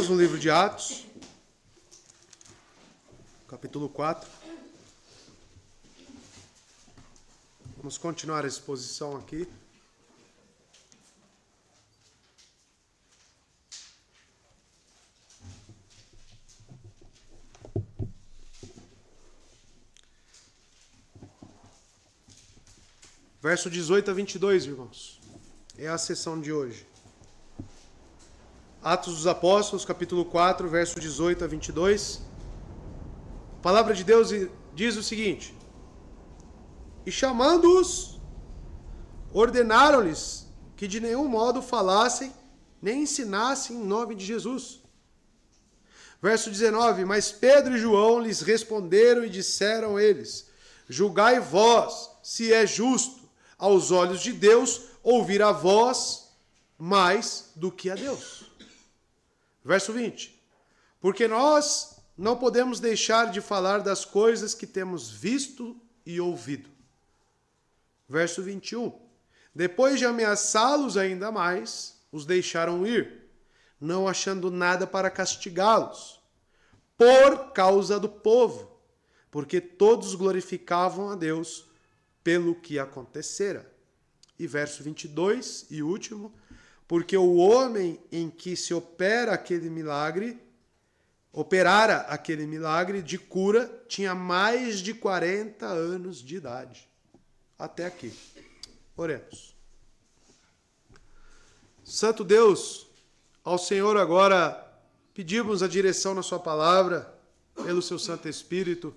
Estamos no livro de Atos, capítulo 4. Vamos continuar a exposição aqui. Verso 18 a 22, irmãos. É a sessão de hoje. Atos dos Apóstolos, capítulo 4, verso 18 a 22. A palavra de Deus diz o seguinte: E chamando-os, ordenaram-lhes que de nenhum modo falassem nem ensinassem em nome de Jesus. Verso 19: Mas Pedro e João lhes responderam e disseram eles: Julgai vós se é justo aos olhos de Deus ouvir a vós mais do que a Deus. Verso 20. Porque nós não podemos deixar de falar das coisas que temos visto e ouvido. Verso 21. Depois de ameaçá-los ainda mais, os deixaram ir, não achando nada para castigá-los, por causa do povo, porque todos glorificavam a Deus pelo que acontecera. E verso 22 e último porque o homem em que se opera aquele milagre, operara aquele milagre de cura, tinha mais de 40 anos de idade. Até aqui. Oremos. Santo Deus, ao Senhor agora pedimos a direção na Sua palavra, pelo Seu Santo Espírito,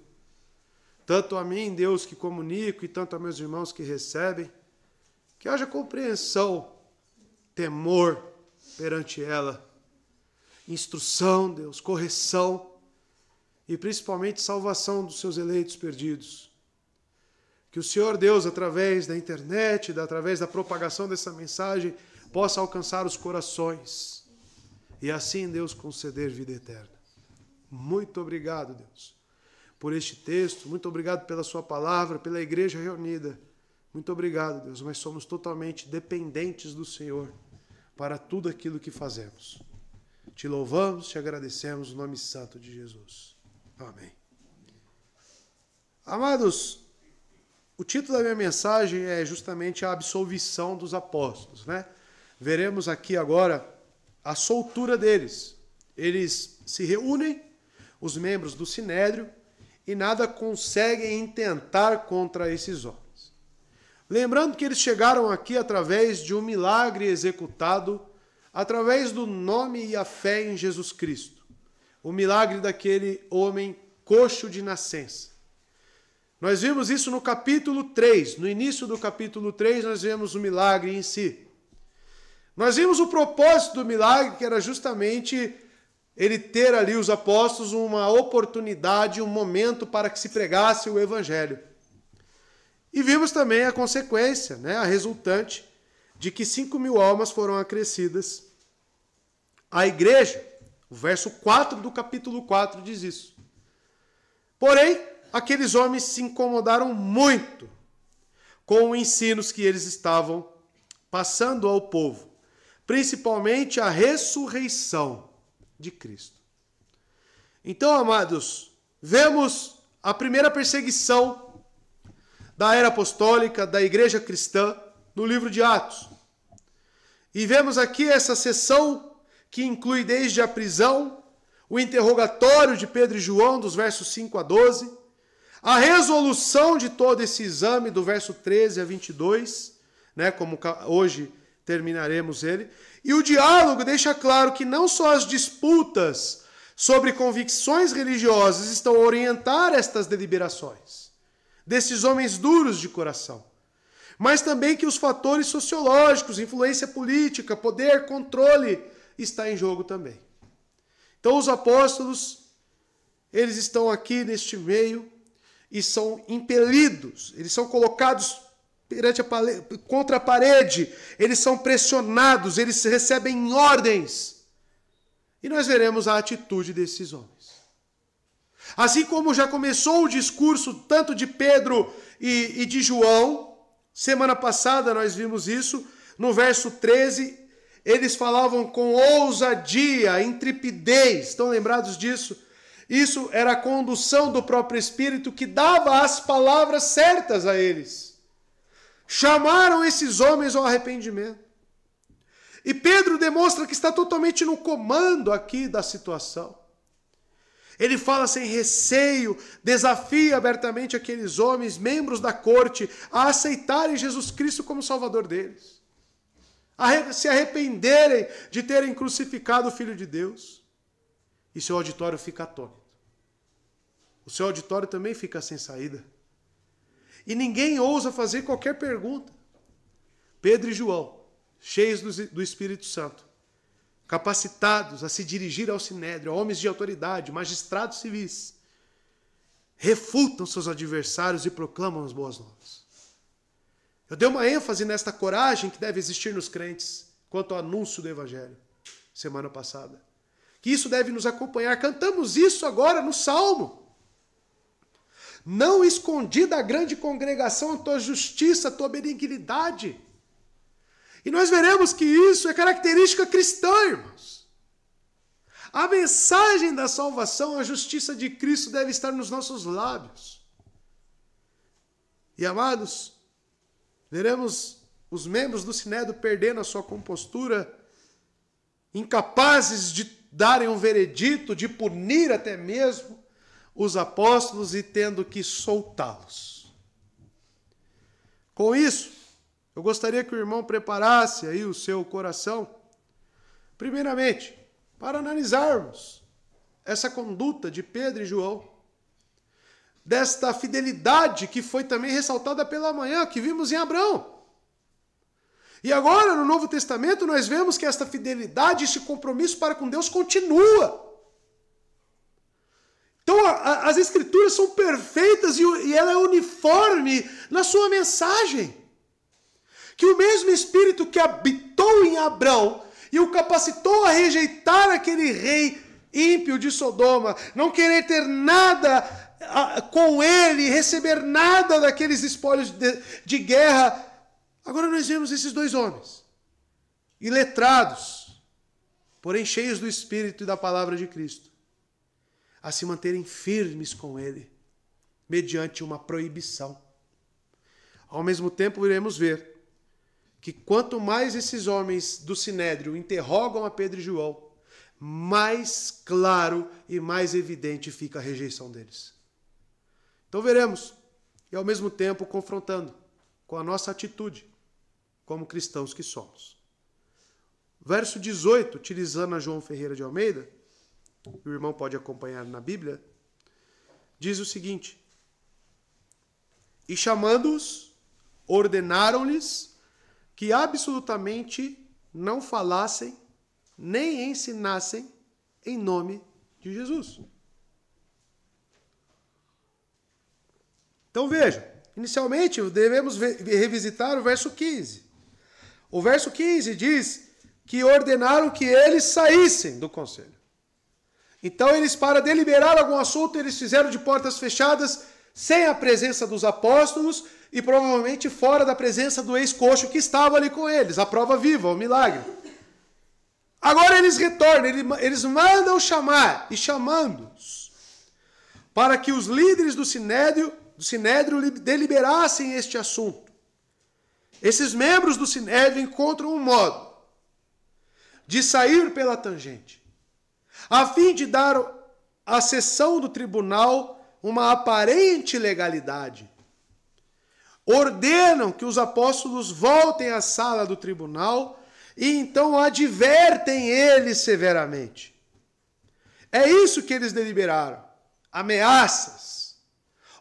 tanto a mim, Deus, que comunico, e tanto a meus irmãos que recebem, que haja compreensão temor perante ela. Instrução, Deus, correção e principalmente salvação dos seus eleitos perdidos. Que o Senhor Deus, através da internet, através da propagação dessa mensagem, possa alcançar os corações e assim, Deus, conceder vida eterna. Muito obrigado, Deus, por este texto, muito obrigado pela Sua palavra, pela igreja reunida. Muito obrigado, Deus, mas somos totalmente dependentes do Senhor para tudo aquilo que fazemos. Te louvamos, te agradecemos o no nome santo de Jesus. Amém. Amados, o título da minha mensagem é justamente a absolvição dos apóstolos, né? Veremos aqui agora a soltura deles. Eles se reúnem, os membros do sinédrio, e nada conseguem intentar contra esses homens. Lembrando que eles chegaram aqui através de um milagre executado através do nome e a fé em Jesus Cristo. O milagre daquele homem coxo de nascença. Nós vimos isso no capítulo 3. No início do capítulo 3, nós vemos o milagre em si. Nós vimos o propósito do milagre, que era justamente ele ter ali os apóstolos uma oportunidade, um momento para que se pregasse o evangelho. E vimos também a consequência, né, a resultante de que 5 mil almas foram acrescidas à igreja. O verso 4 do capítulo 4 diz isso. Porém, aqueles homens se incomodaram muito com os ensinos que eles estavam passando ao povo, principalmente a ressurreição de Cristo. Então, amados, vemos a primeira perseguição da era apostólica, da igreja cristã, no livro de Atos. E vemos aqui essa sessão que inclui desde a prisão, o interrogatório de Pedro e João, dos versos 5 a 12, a resolução de todo esse exame, do verso 13 a 22, né, como hoje terminaremos ele, e o diálogo deixa claro que não só as disputas sobre convicções religiosas estão a orientar estas deliberações, desses homens duros de coração, mas também que os fatores sociológicos, influência política, poder, controle está em jogo também. Então os apóstolos, eles estão aqui neste meio e são impelidos, eles são colocados perante a contra a parede, eles são pressionados, eles recebem ordens. E nós veremos a atitude desses homens. Assim como já começou o discurso tanto de Pedro e, e de João, semana passada nós vimos isso, no verso 13, eles falavam com ousadia, intrepidez, estão lembrados disso? Isso era a condução do próprio Espírito que dava as palavras certas a eles. Chamaram esses homens ao arrependimento. E Pedro demonstra que está totalmente no comando aqui da situação. Ele fala sem receio, desafia abertamente aqueles homens, membros da corte, a aceitarem Jesus Cristo como Salvador deles, a se arrependerem de terem crucificado o Filho de Deus. E seu auditório fica atônito. O seu auditório também fica sem saída. E ninguém ousa fazer qualquer pergunta. Pedro e João, cheios do Espírito Santo, capacitados a se dirigir ao sinédrio, a homens de autoridade, magistrados civis, refutam seus adversários e proclamam as boas novas. Eu dei uma ênfase nesta coragem que deve existir nos crentes quanto ao anúncio do evangelho semana passada. Que isso deve nos acompanhar. Cantamos isso agora no salmo. Não escondi da grande congregação a tua justiça, a tua benignidade e nós veremos que isso é característica cristã, irmãos. A mensagem da salvação, a justiça de Cristo deve estar nos nossos lábios. E amados, veremos os membros do Sinédrio perdendo a sua compostura, incapazes de darem um veredito, de punir até mesmo os apóstolos e tendo que soltá-los. Com isso, eu gostaria que o irmão preparasse aí o seu coração, primeiramente, para analisarmos essa conduta de Pedro e João, desta fidelidade que foi também ressaltada pela manhã, que vimos em Abraão. E agora, no Novo Testamento, nós vemos que esta fidelidade, esse compromisso para com Deus continua. Então, a, a, as Escrituras são perfeitas e, e ela é uniforme na sua mensagem que o mesmo Espírito que habitou em Abrão e o capacitou a rejeitar aquele rei ímpio de Sodoma, não querer ter nada ah, com ele, receber nada daqueles espólios de, de guerra. Agora nós vemos esses dois homens, iletrados, porém cheios do Espírito e da palavra de Cristo, a se manterem firmes com ele, mediante uma proibição. Ao mesmo tempo, iremos ver que quanto mais esses homens do Sinédrio interrogam a Pedro e João, mais claro e mais evidente fica a rejeição deles. Então veremos, e ao mesmo tempo confrontando com a nossa atitude como cristãos que somos. Verso 18, utilizando a João Ferreira de Almeida, o irmão pode acompanhar na Bíblia, diz o seguinte: E chamando-os, ordenaram-lhes que absolutamente não falassem nem ensinassem em nome de Jesus. Então vejam, inicialmente devemos revisitar o verso 15. O verso 15 diz que ordenaram que eles saíssem do conselho. Então eles, para deliberar algum assunto, eles fizeram de portas fechadas, sem a presença dos apóstolos, e provavelmente fora da presença do ex-coxo que estava ali com eles, a prova viva, o milagre. Agora eles retornam, eles mandam chamar e chamando-os para que os líderes do sinédrio, do sinédrio deliberassem este assunto. Esses membros do sinédrio encontram um modo de sair pela tangente, a fim de dar à sessão do tribunal uma aparente legalidade ordenam que os apóstolos voltem à sala do tribunal e então advertem eles severamente. É isso que eles deliberaram: ameaças,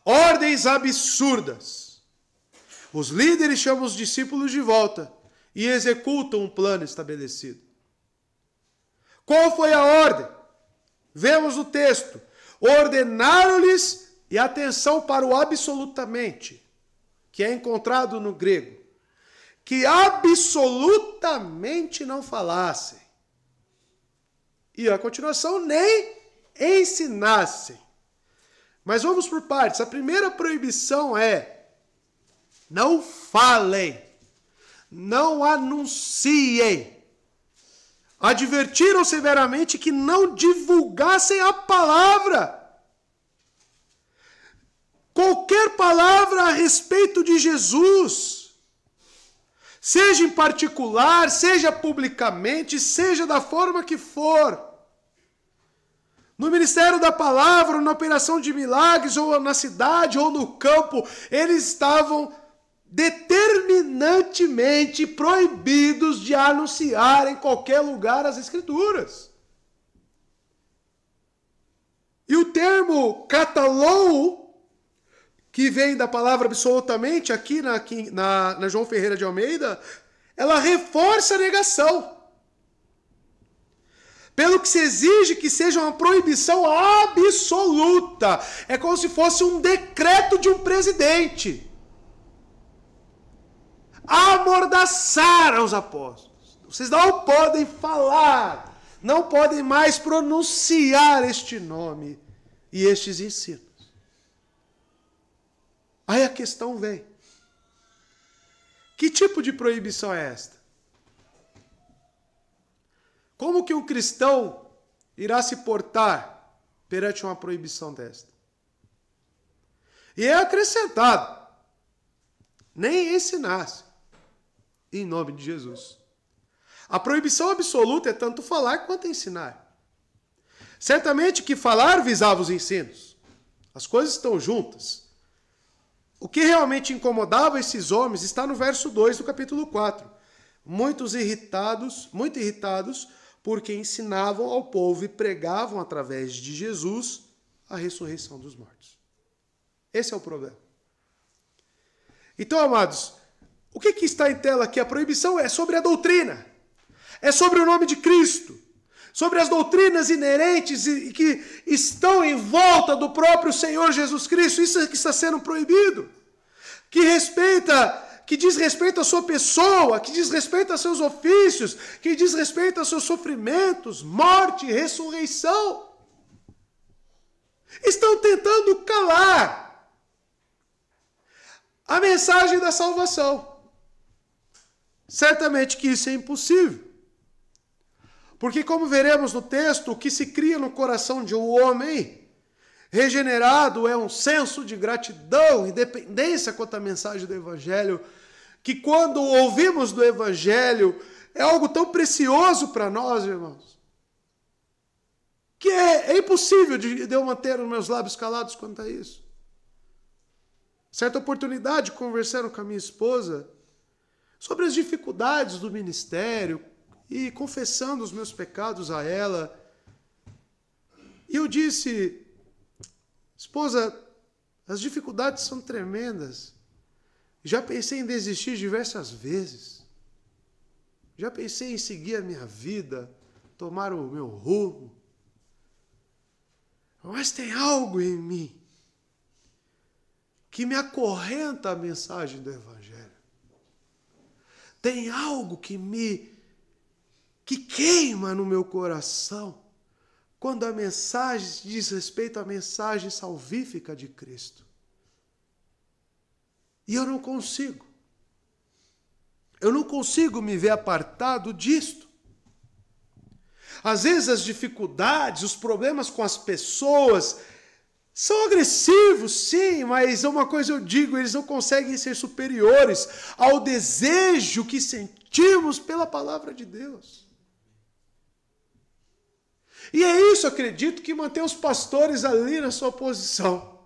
ordens absurdas. Os líderes chamam os discípulos de volta e executam o um plano estabelecido. Qual foi a ordem? Vemos o texto. Ordenaram-lhes, e atenção para o absolutamente, que é encontrado no grego, que absolutamente não falassem. E a continuação, nem ensinassem. Mas vamos por partes. A primeira proibição é: não falem, não anunciem. Advertiram severamente que não divulgassem a palavra qualquer palavra a respeito de Jesus, seja em particular, seja publicamente, seja da forma que for. No ministério da palavra, na operação de milagres, ou na cidade, ou no campo, eles estavam determinantemente proibidos de anunciar em qualquer lugar as Escrituras. E o termo catalou que vem da palavra absolutamente aqui na, na, na João Ferreira de Almeida, ela reforça a negação. Pelo que se exige que seja uma proibição absoluta. É como se fosse um decreto de um presidente. Amordaçaram os apóstolos. Vocês não podem falar, não podem mais pronunciar este nome e estes ensinos. Aí a questão vem: que tipo de proibição é esta? Como que um cristão irá se portar perante uma proibição desta? E é acrescentado: nem esse nasce, em nome de Jesus. A proibição absoluta é tanto falar quanto ensinar. Certamente que falar visava os ensinos. As coisas estão juntas. O que realmente incomodava esses homens está no verso 2 do capítulo 4. Muitos irritados, muito irritados, porque ensinavam ao povo e pregavam através de Jesus a ressurreição dos mortos. Esse é o problema. Então, amados, o que, que está em tela aqui? A proibição é sobre a doutrina, é sobre o nome de Cristo, sobre as doutrinas inerentes e que estão em volta do próprio Senhor Jesus Cristo, isso é que está sendo proibido, que respeita, que diz respeito à sua pessoa, que diz respeito a seus ofícios, que diz respeito aos seus sofrimentos, morte, ressurreição. Estão tentando calar a mensagem da salvação. Certamente que isso é impossível. Porque, como veremos no texto, o que se cria no coração de um homem regenerado é um senso de gratidão, independência quanto à mensagem do Evangelho, que quando ouvimos do Evangelho é algo tão precioso para nós, irmãos, que é, é impossível de, de eu manter os meus lábios calados quanto a isso. Certa oportunidade, conversando com a minha esposa sobre as dificuldades do ministério, e confessando os meus pecados a ela. E eu disse: Esposa, as dificuldades são tremendas. Já pensei em desistir diversas vezes. Já pensei em seguir a minha vida, tomar o meu rumo. Mas tem algo em mim que me acorrenta a mensagem do Evangelho. Tem algo que me que queima no meu coração quando a mensagem diz respeito à mensagem salvífica de Cristo. E eu não consigo. Eu não consigo me ver apartado disto. Às vezes as dificuldades, os problemas com as pessoas são agressivos, sim, mas é uma coisa eu digo, eles não conseguem ser superiores ao desejo que sentimos pela palavra de Deus. E é isso, acredito, que mantém os pastores ali na sua posição.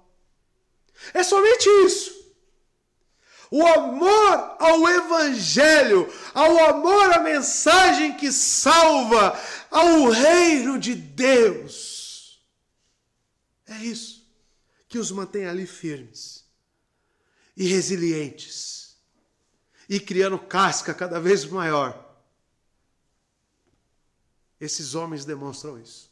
É somente isso. O amor ao Evangelho, ao amor à mensagem que salva, ao reino de Deus. É isso que os mantém ali firmes e resilientes e criando casca cada vez maior esses homens demonstram isso.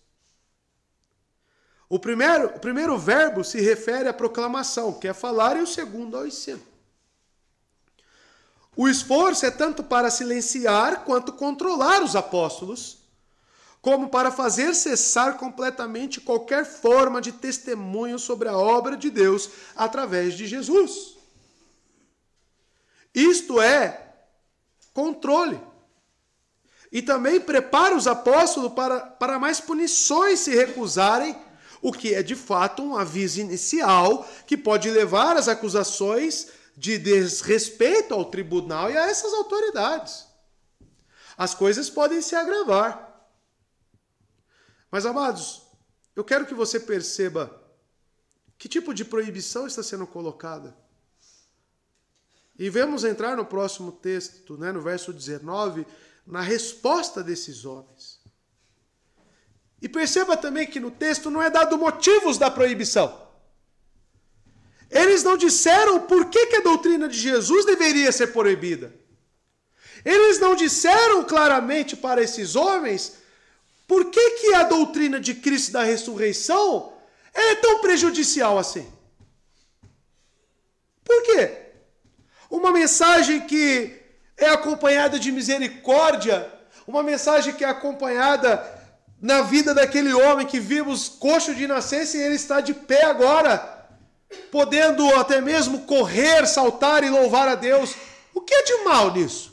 O primeiro, o primeiro verbo se refere à proclamação, que é falar, e o segundo ao ensino. O esforço é tanto para silenciar quanto controlar os apóstolos, como para fazer cessar completamente qualquer forma de testemunho sobre a obra de Deus através de Jesus. Isto é controle. E também prepara os apóstolos para, para mais punições se recusarem, o que é de fato um aviso inicial que pode levar às acusações de desrespeito ao tribunal e a essas autoridades. As coisas podem se agravar. Mas, amados, eu quero que você perceba que tipo de proibição está sendo colocada. E vemos entrar no próximo texto, né, no verso 19, na resposta desses homens. E perceba também que no texto não é dado motivos da proibição. Eles não disseram por que, que a doutrina de Jesus deveria ser proibida. Eles não disseram claramente para esses homens por que, que a doutrina de Cristo da ressurreição é tão prejudicial assim. Por quê? Uma mensagem que é acompanhada de misericórdia, uma mensagem que é acompanhada na vida daquele homem que vimos coxo de nascença e ele está de pé agora, podendo até mesmo correr, saltar e louvar a Deus. O que é de mal nisso?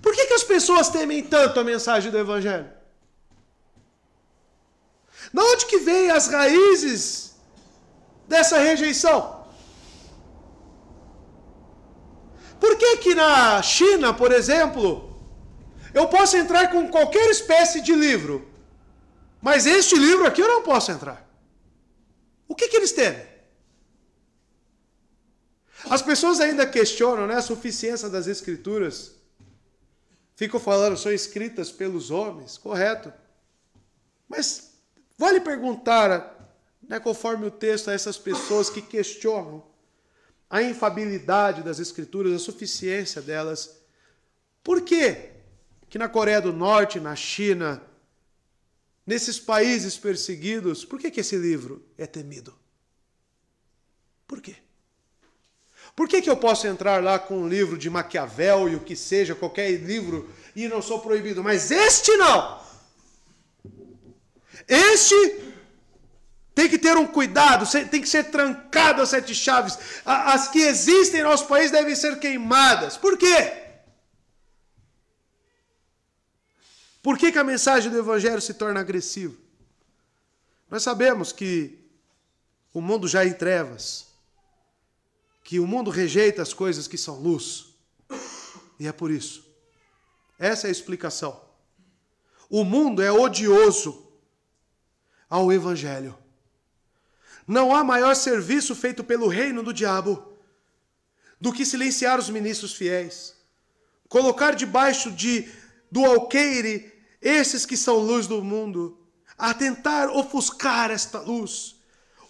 Por que, que as pessoas temem tanto a mensagem do Evangelho? Da onde que vem as raízes dessa rejeição? Por que que na China, por exemplo, eu posso entrar com qualquer espécie de livro, mas este livro aqui eu não posso entrar? O que que eles temem? As pessoas ainda questionam né, a suficiência das escrituras. Ficam falando, são escritas pelos homens, correto. Mas vale perguntar, né, conforme o texto, a essas pessoas que questionam a infabilidade das escrituras, a suficiência delas. Por quê? Que na Coreia do Norte, na China, nesses países perseguidos, por que, que esse livro é temido? Por quê? Por que, que eu posso entrar lá com um livro de Maquiavel e o que seja, qualquer livro, e não sou proibido? Mas este não! Este tem que ter um cuidado, tem que ser trancado as sete chaves. As que existem em nosso país devem ser queimadas. Por quê? Por que, que a mensagem do Evangelho se torna agressiva? Nós sabemos que o mundo já é em trevas, que o mundo rejeita as coisas que são luz. E é por isso. Essa é a explicação. O mundo é odioso ao Evangelho. Não há maior serviço feito pelo reino do diabo do que silenciar os ministros fiéis, colocar debaixo de do alqueire esses que são luz do mundo, a tentar ofuscar esta luz.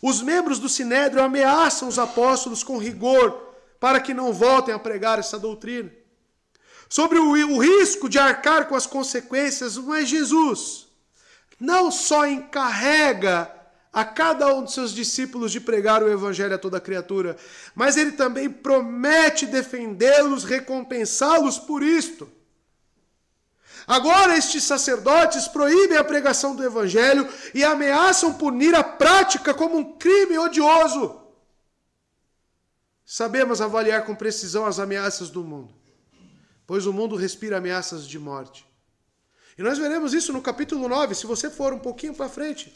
Os membros do sinédrio ameaçam os apóstolos com rigor para que não voltem a pregar essa doutrina. Sobre o, o risco de arcar com as consequências, mas Jesus não só encarrega a cada um de seus discípulos de pregar o evangelho a toda criatura, mas ele também promete defendê-los, recompensá-los por isto. Agora estes sacerdotes proíbem a pregação do evangelho e ameaçam punir a prática como um crime odioso. Sabemos avaliar com precisão as ameaças do mundo, pois o mundo respira ameaças de morte. E nós veremos isso no capítulo 9, se você for um pouquinho para frente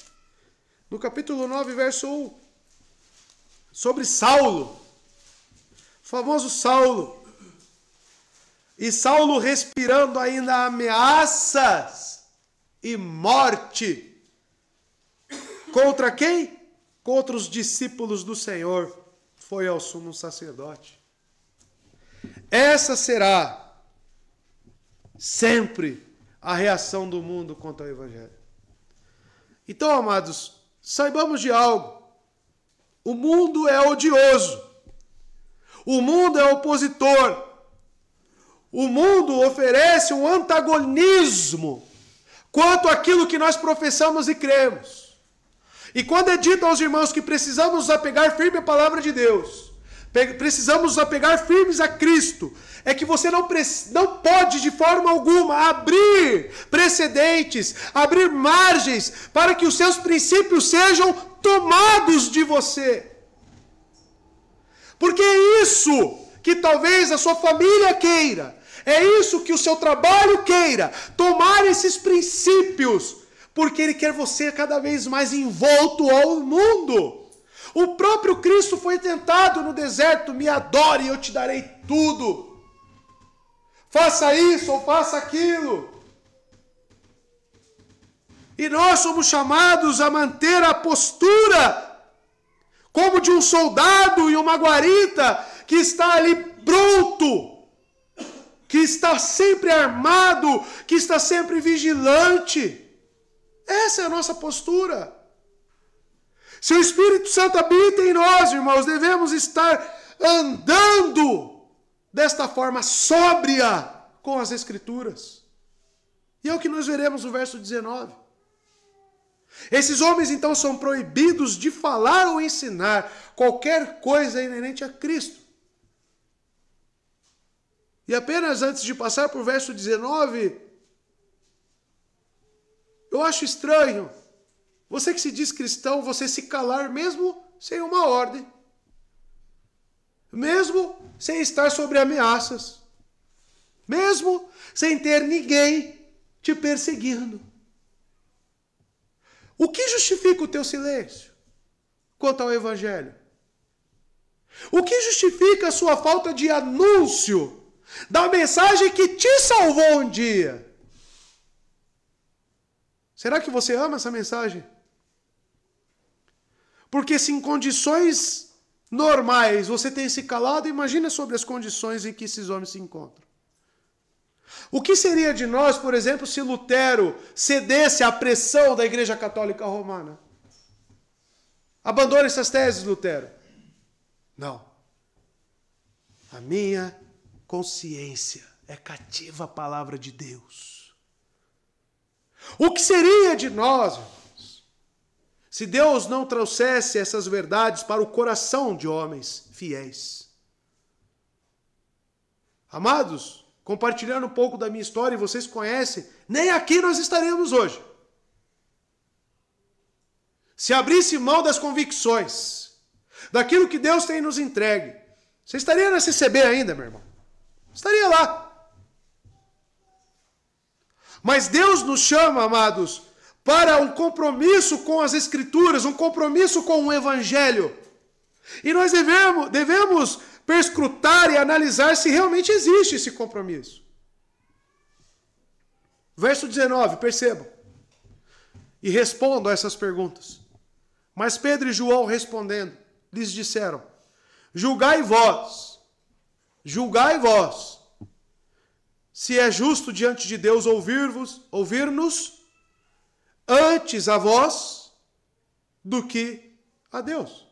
no capítulo 9, verso 1, sobre Saulo, o famoso Saulo. E Saulo respirando ainda ameaças e morte. Contra quem? Contra os discípulos do Senhor. Foi ao sumo sacerdote. Essa será sempre a reação do mundo contra o Evangelho. Então, amados, saibamos de algo. O mundo é odioso. O mundo é opositor. O mundo oferece um antagonismo quanto àquilo que nós professamos e cremos. E quando é dito aos irmãos que precisamos apegar firme à palavra de Deus, precisamos apegar firmes a Cristo, é que você não, não pode de forma alguma abrir precedentes, abrir margens para que os seus princípios sejam tomados de você. Porque é isso que talvez a sua família queira, é isso que o seu trabalho queira, tomar esses princípios, porque ele quer você cada vez mais envolto ao mundo. O próprio Cristo foi tentado no deserto: me adore, e eu te darei tudo. Faça isso ou faça aquilo. E nós somos chamados a manter a postura como de um soldado e uma guarita que está ali pronto, que está sempre armado, que está sempre vigilante. Essa é a nossa postura. Se o Espírito Santo habita em nós, irmãos, devemos estar andando desta forma sóbria com as Escrituras. E é o que nós veremos no verso 19. Esses homens então são proibidos de falar ou ensinar qualquer coisa inerente a Cristo. E apenas antes de passar para o verso 19, eu acho estranho você que se diz cristão, você se calar mesmo sem uma ordem, mesmo sem estar sobre ameaças, mesmo sem ter ninguém te perseguindo. O que justifica o teu silêncio quanto ao Evangelho? O que justifica a sua falta de anúncio da mensagem que te salvou um dia? Será que você ama essa mensagem? Porque se em condições normais você tem se calado, imagina sobre as condições em que esses homens se encontram. O que seria de nós, por exemplo, se Lutero cedesse à pressão da Igreja Católica Romana? Abandona essas teses, Lutero. Não. A minha consciência é cativa à palavra de Deus. O que seria de nós, se Deus não trouxesse essas verdades para o coração de homens fiéis. Amados, compartilhando um pouco da minha história, e vocês conhecem, nem aqui nós estaremos hoje. Se abrisse mão das convicções, daquilo que Deus tem nos entregue, você estaria na CCB ainda, meu irmão? Estaria lá. Mas Deus nos chama, amados, para um compromisso com as Escrituras, um compromisso com o Evangelho. E nós devemos, devemos perscrutar e analisar se realmente existe esse compromisso. Verso 19, percebam. E respondo a essas perguntas. Mas Pedro e João respondendo, lhes disseram: Julgai vós, julgai vós, se é justo diante de Deus ouvir-vos, ouvir-nos antes a vós do que a Deus.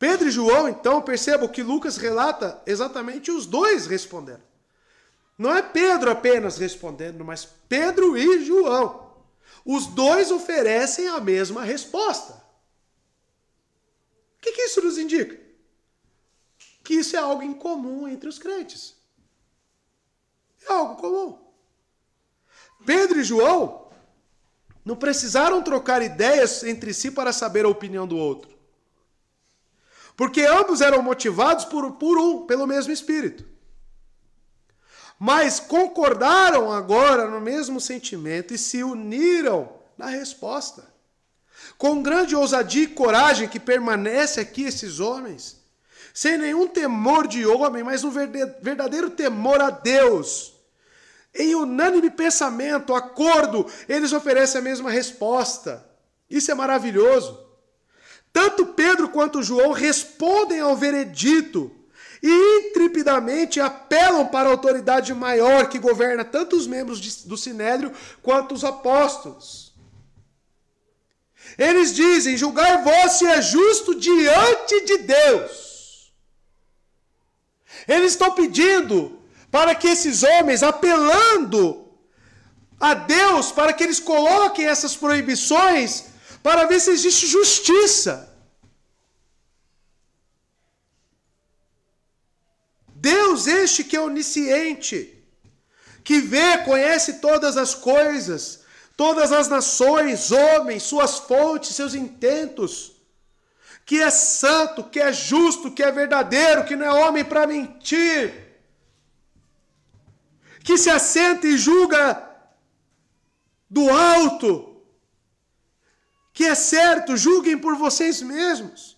Pedro e João, então, percebam que Lucas relata exatamente os dois respondendo. Não é Pedro apenas respondendo, mas Pedro e João. Os dois oferecem a mesma resposta. O que, que isso nos indica? Que isso é algo incomum entre os crentes. É algo comum. Pedro e João não precisaram trocar ideias entre si para saber a opinião do outro. Porque ambos eram motivados por, por um, pelo mesmo espírito. Mas concordaram agora no mesmo sentimento e se uniram na resposta. Com grande ousadia e coragem que permanece aqui esses homens, sem nenhum temor de homem, mas um verdadeiro temor a Deus em unânime pensamento, acordo, eles oferecem a mesma resposta. Isso é maravilhoso. Tanto Pedro quanto João respondem ao veredito e intrepidamente apelam para a autoridade maior que governa tanto os membros do sinédrio quanto os apóstolos. Eles dizem: julgar vós se é justo diante de Deus. Eles estão pedindo para que esses homens, apelando a Deus, para que eles coloquem essas proibições, para ver se existe justiça. Deus este que é onisciente, que vê, conhece todas as coisas, todas as nações, homens, suas fontes, seus intentos, que é santo, que é justo, que é verdadeiro, que não é homem para mentir que se assenta e julga do alto, que é certo, julguem por vocês mesmos.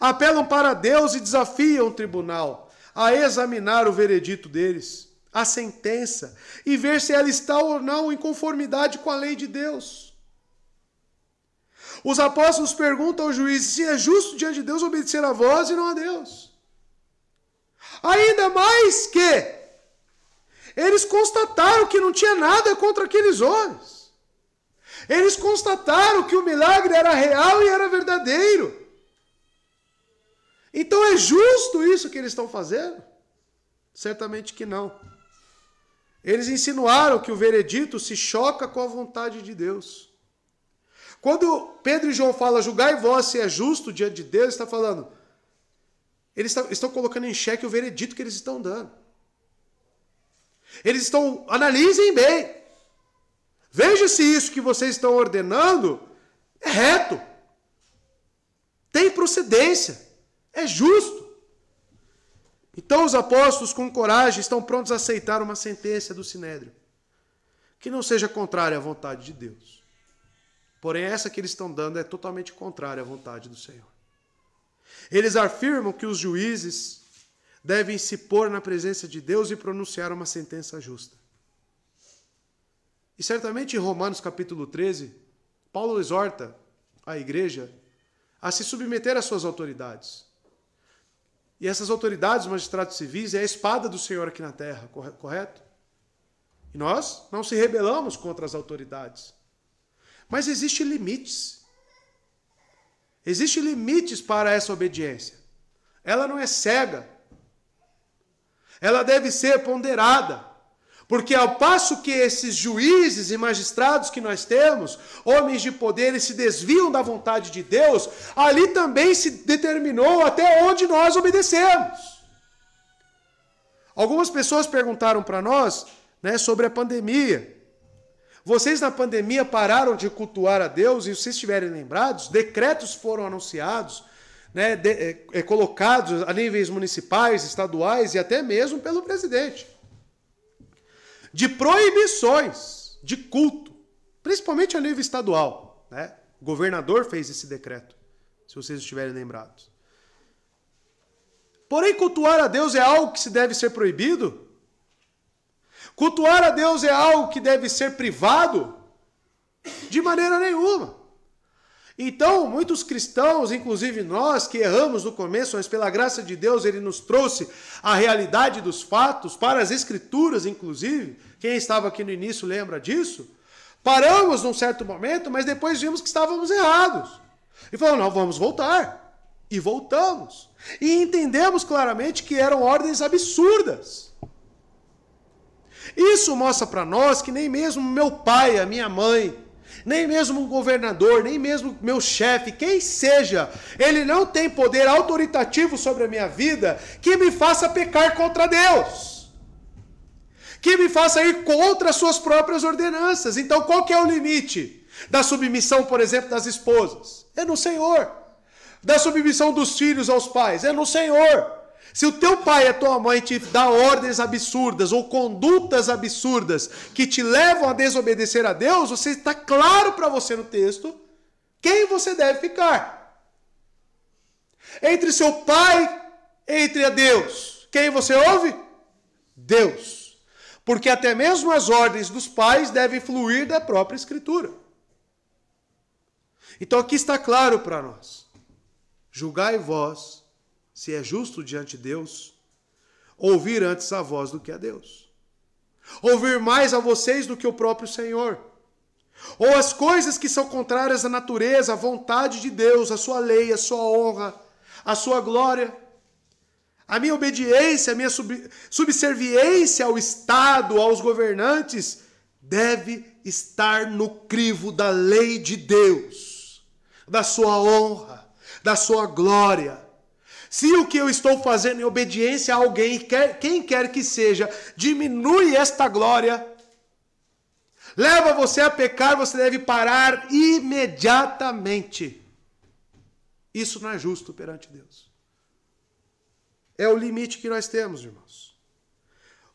Apelam para Deus e desafiam o tribunal a examinar o veredito deles, a sentença, e ver se ela está ou não em conformidade com a lei de Deus. Os apóstolos perguntam ao juiz se é justo diante de Deus obedecer a voz e não a Deus. Ainda mais que eles constataram que não tinha nada contra aqueles homens. Eles constataram que o milagre era real e era verdadeiro. Então é justo isso que eles estão fazendo? Certamente que não. Eles insinuaram que o veredito se choca com a vontade de Deus. Quando Pedro e João falam, julgai vós se é justo diante de Deus, está falando, eles estão colocando em xeque o veredito que eles estão dando. Eles estão. Analisem bem. Veja se isso que vocês estão ordenando é reto. Tem procedência. É justo. Então os apóstolos, com coragem, estão prontos a aceitar uma sentença do sinédrio que não seja contrária à vontade de Deus. Porém, essa que eles estão dando é totalmente contrária à vontade do Senhor. Eles afirmam que os juízes devem se pôr na presença de Deus e pronunciar uma sentença justa. E certamente em Romanos capítulo 13, Paulo exorta a igreja a se submeter às suas autoridades. E essas autoridades, magistrados civis, é a espada do Senhor aqui na terra, correto? E nós não se rebelamos contra as autoridades. Mas existem limites. Existem limites para essa obediência. Ela não é cega ela deve ser ponderada. Porque ao passo que esses juízes e magistrados que nós temos, homens de poder, eles se desviam da vontade de Deus, ali também se determinou até onde nós obedecemos. Algumas pessoas perguntaram para nós né, sobre a pandemia. Vocês na pandemia pararam de cultuar a Deus, e se estiverem lembrados, decretos foram anunciados né, de, é, é, colocados a níveis municipais, estaduais e até mesmo pelo presidente. De proibições de culto, principalmente a nível estadual. Né? O governador fez esse decreto, se vocês estiverem lembrados. Porém, cultuar a Deus é algo que se deve ser proibido? Cultuar a Deus é algo que deve ser privado? De maneira nenhuma. Então, muitos cristãos, inclusive nós que erramos no começo, mas pela graça de Deus ele nos trouxe a realidade dos fatos, para as Escrituras, inclusive. Quem estava aqui no início lembra disso? Paramos num certo momento, mas depois vimos que estávamos errados. E falamos, não, vamos voltar. E voltamos. E entendemos claramente que eram ordens absurdas. Isso mostra para nós que nem mesmo meu pai, a minha mãe, nem mesmo um governador, nem mesmo meu chefe, quem seja, ele não tem poder autoritativo sobre a minha vida que me faça pecar contra Deus. Que me faça ir contra as suas próprias ordenanças. Então, qual que é o limite da submissão, por exemplo, das esposas? É no Senhor. Da submissão dos filhos aos pais? É no Senhor. Se o teu pai e a tua mãe te dão ordens absurdas ou condutas absurdas que te levam a desobedecer a Deus, você está claro para você no texto quem você deve ficar. Entre seu pai, entre a Deus. Quem você ouve? Deus. Porque até mesmo as ordens dos pais devem fluir da própria Escritura. Então aqui está claro para nós: julgai vós se é justo diante de Deus, ouvir antes a voz do que a Deus. Ouvir mais a vocês do que o próprio Senhor. Ou as coisas que são contrárias à natureza, à vontade de Deus, à sua lei, à sua honra, à sua glória. A minha obediência, a minha sub subserviência ao Estado, aos governantes, deve estar no crivo da lei de Deus, da sua honra, da sua glória se o que eu estou fazendo em obediência a alguém, quer, quem quer que seja, diminui esta glória, leva você a pecar, você deve parar imediatamente. Isso não é justo perante Deus. É o limite que nós temos, irmãos.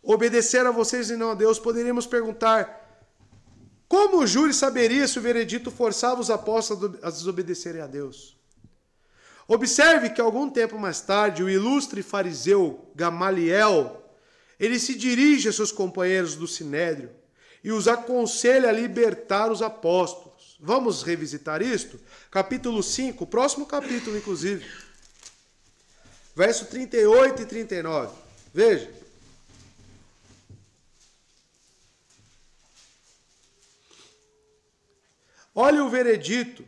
Obedecer a vocês e não a Deus, poderíamos perguntar: como o júri saberia se o veredito forçava os apóstolos a desobedecerem a Deus? Observe que algum tempo mais tarde, o ilustre fariseu Gamaliel, ele se dirige a seus companheiros do Sinédrio e os aconselha a libertar os apóstolos. Vamos revisitar isto? Capítulo 5, próximo capítulo, inclusive. Verso 38 e 39. Veja. Olha o veredito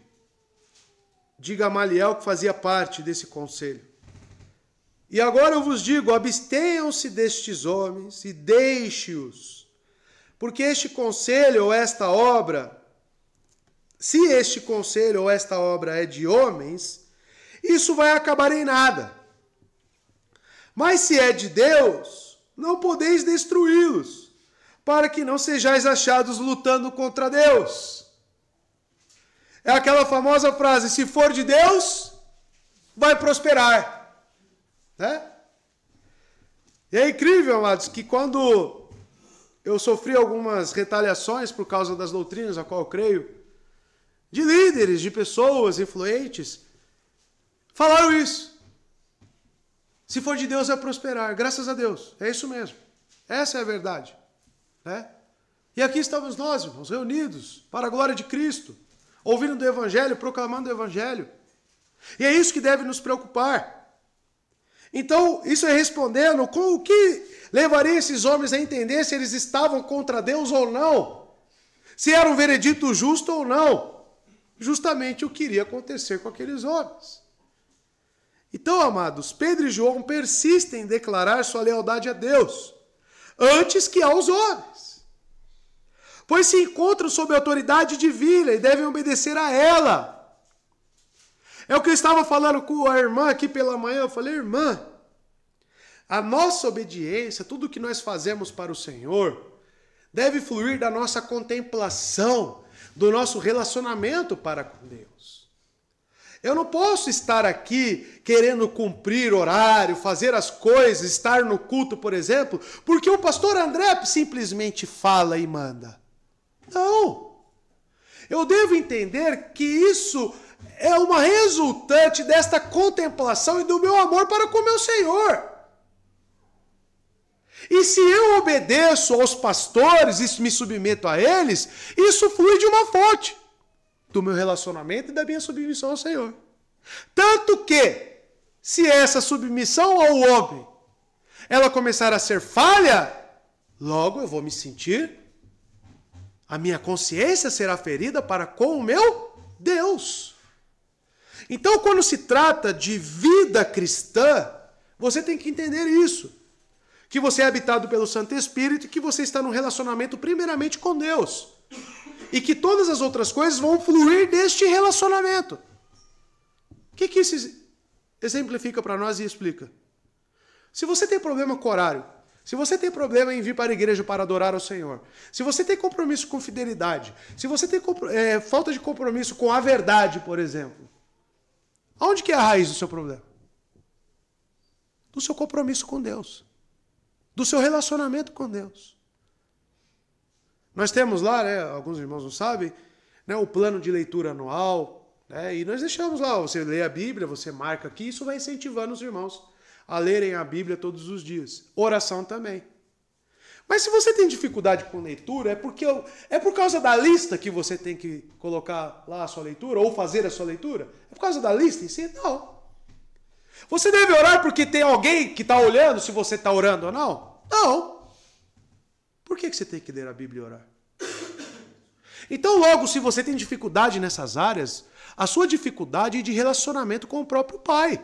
de Gamaliel, que fazia parte desse conselho. E agora eu vos digo: abstenham-se destes homens e deixe-os, porque este conselho ou esta obra, se este conselho ou esta obra é de homens, isso vai acabar em nada. Mas se é de Deus, não podeis destruí-los, para que não sejais achados lutando contra Deus. É aquela famosa frase: se for de Deus, vai prosperar. Né? E é incrível, amados, que quando eu sofri algumas retaliações por causa das doutrinas a qual eu creio, de líderes, de pessoas influentes, falaram isso. Se for de Deus, vai prosperar. Graças a Deus. É isso mesmo. Essa é a verdade. Né? E aqui estamos nós, irmãos, reunidos para a glória de Cristo ouvindo do Evangelho, proclamando o Evangelho. E é isso que deve nos preocupar. Então, isso é respondendo com o que levaria esses homens a entender se eles estavam contra Deus ou não, se era um veredito justo ou não. Justamente o que iria acontecer com aqueles homens. Então, amados, Pedro e João persistem em declarar sua lealdade a Deus, antes que aos homens pois se encontram sob a autoridade divina e devem obedecer a ela. É o que eu estava falando com a irmã aqui pela manhã. Eu falei, irmã, a nossa obediência, tudo que nós fazemos para o Senhor, deve fluir da nossa contemplação, do nosso relacionamento para com Deus. Eu não posso estar aqui querendo cumprir horário, fazer as coisas, estar no culto, por exemplo, porque o pastor André simplesmente fala e manda. Não! Eu devo entender que isso é uma resultante desta contemplação e do meu amor para com meu Senhor. E se eu obedeço aos pastores e me submeto a eles, isso flui de uma fonte do meu relacionamento e da minha submissão ao Senhor. Tanto que, se essa submissão ao homem ela começar a ser falha, logo eu vou me sentir a minha consciência será ferida para com o meu Deus. Então, quando se trata de vida cristã, você tem que entender isso. Que você é habitado pelo Santo Espírito e que você está num relacionamento primeiramente com Deus. E que todas as outras coisas vão fluir deste relacionamento. O que, que isso exemplifica para nós e explica? Se você tem problema com horário, se você tem problema em vir para a igreja para adorar ao Senhor, se você tem compromisso com fidelidade, se você tem é, falta de compromisso com a verdade, por exemplo, aonde que é a raiz do seu problema? Do seu compromisso com Deus, do seu relacionamento com Deus. Nós temos lá, né, alguns irmãos não sabem, né, o plano de leitura anual, né, e nós deixamos lá, você lê a Bíblia, você marca aqui, isso vai incentivando os irmãos a lerem a Bíblia todos os dias. Oração também. Mas se você tem dificuldade com leitura, é porque é por causa da lista que você tem que colocar lá a sua leitura ou fazer a sua leitura? É por causa da lista em si? Não. Você deve orar porque tem alguém que está olhando se você está orando ou não? Não. Por que, que você tem que ler a Bíblia e orar? Então, logo, se você tem dificuldade nessas áreas, a sua dificuldade é de relacionamento com o próprio Pai.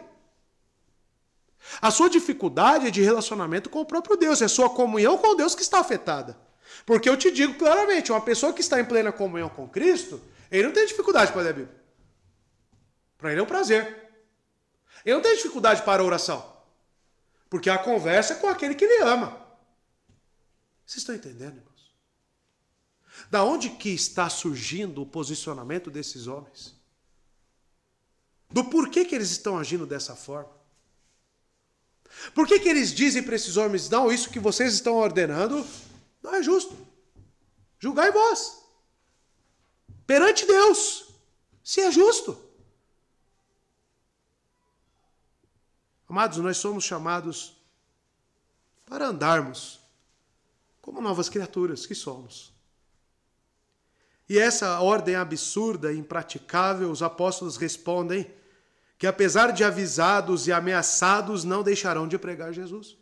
A sua dificuldade é de relacionamento com o próprio Deus, é sua comunhão com Deus que está afetada. Porque eu te digo claramente, uma pessoa que está em plena comunhão com Cristo, ele não tem dificuldade para ler a Bíblia. Para ele é um prazer. Ele não tem dificuldade para a oração. Porque a conversa é com aquele que ele ama. Vocês estão entendendo, irmãos? Da onde que está surgindo o posicionamento desses homens? Do porquê que eles estão agindo dessa forma? Por que, que eles dizem para esses homens, não, isso que vocês estão ordenando não é justo? Julgai vós. Perante Deus, se é justo. Amados, nós somos chamados para andarmos como novas criaturas que somos. E essa ordem absurda impraticável, os apóstolos respondem que, apesar de avisados e ameaçados, não deixarão de pregar Jesus.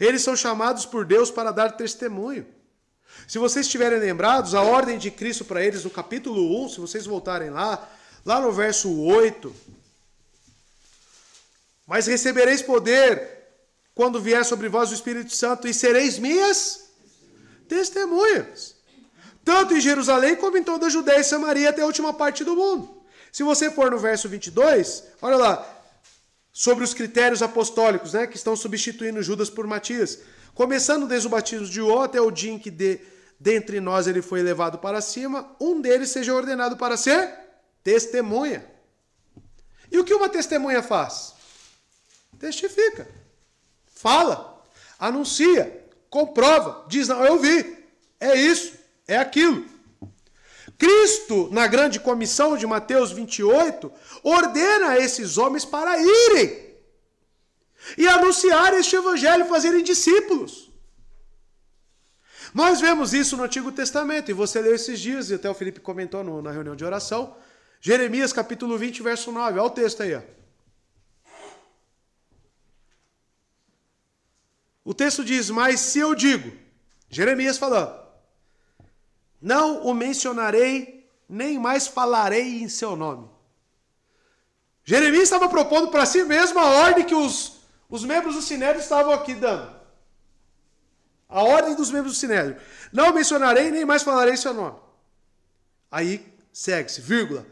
Eles são chamados por Deus para dar testemunho. Se vocês estiverem lembrados, a ordem de Cristo para eles no capítulo 1, se vocês voltarem lá, lá no verso 8. Mas recebereis poder quando vier sobre vós o Espírito Santo e sereis minhas testemunhas, tanto em Jerusalém como em toda a Judéia e Samaria até a última parte do mundo. Se você for no verso 22, olha lá, sobre os critérios apostólicos, né, que estão substituindo Judas por Matias. Começando desde o batismo de O até o dia em que de, dentre nós ele foi levado para cima, um deles seja ordenado para ser testemunha. E o que uma testemunha faz? Testifica, fala, anuncia, comprova, diz: não, eu vi, é isso, é aquilo. Cristo, na grande comissão de Mateus 28, ordena a esses homens para irem e anunciar este evangelho, fazerem discípulos. Nós vemos isso no Antigo Testamento, e você leu esses dias, e até o Felipe comentou no, na reunião de oração, Jeremias capítulo 20, verso 9. Olha o texto aí. Ó. O texto diz: Mas se eu digo, Jeremias falando, não o mencionarei, nem mais falarei em seu nome. Jeremias estava propondo para si mesmo a ordem que os, os membros do Sinédrio estavam aqui dando. A ordem dos membros do Sinédrio. Não o mencionarei, nem mais falarei seu nome. Aí segue-se, vírgula.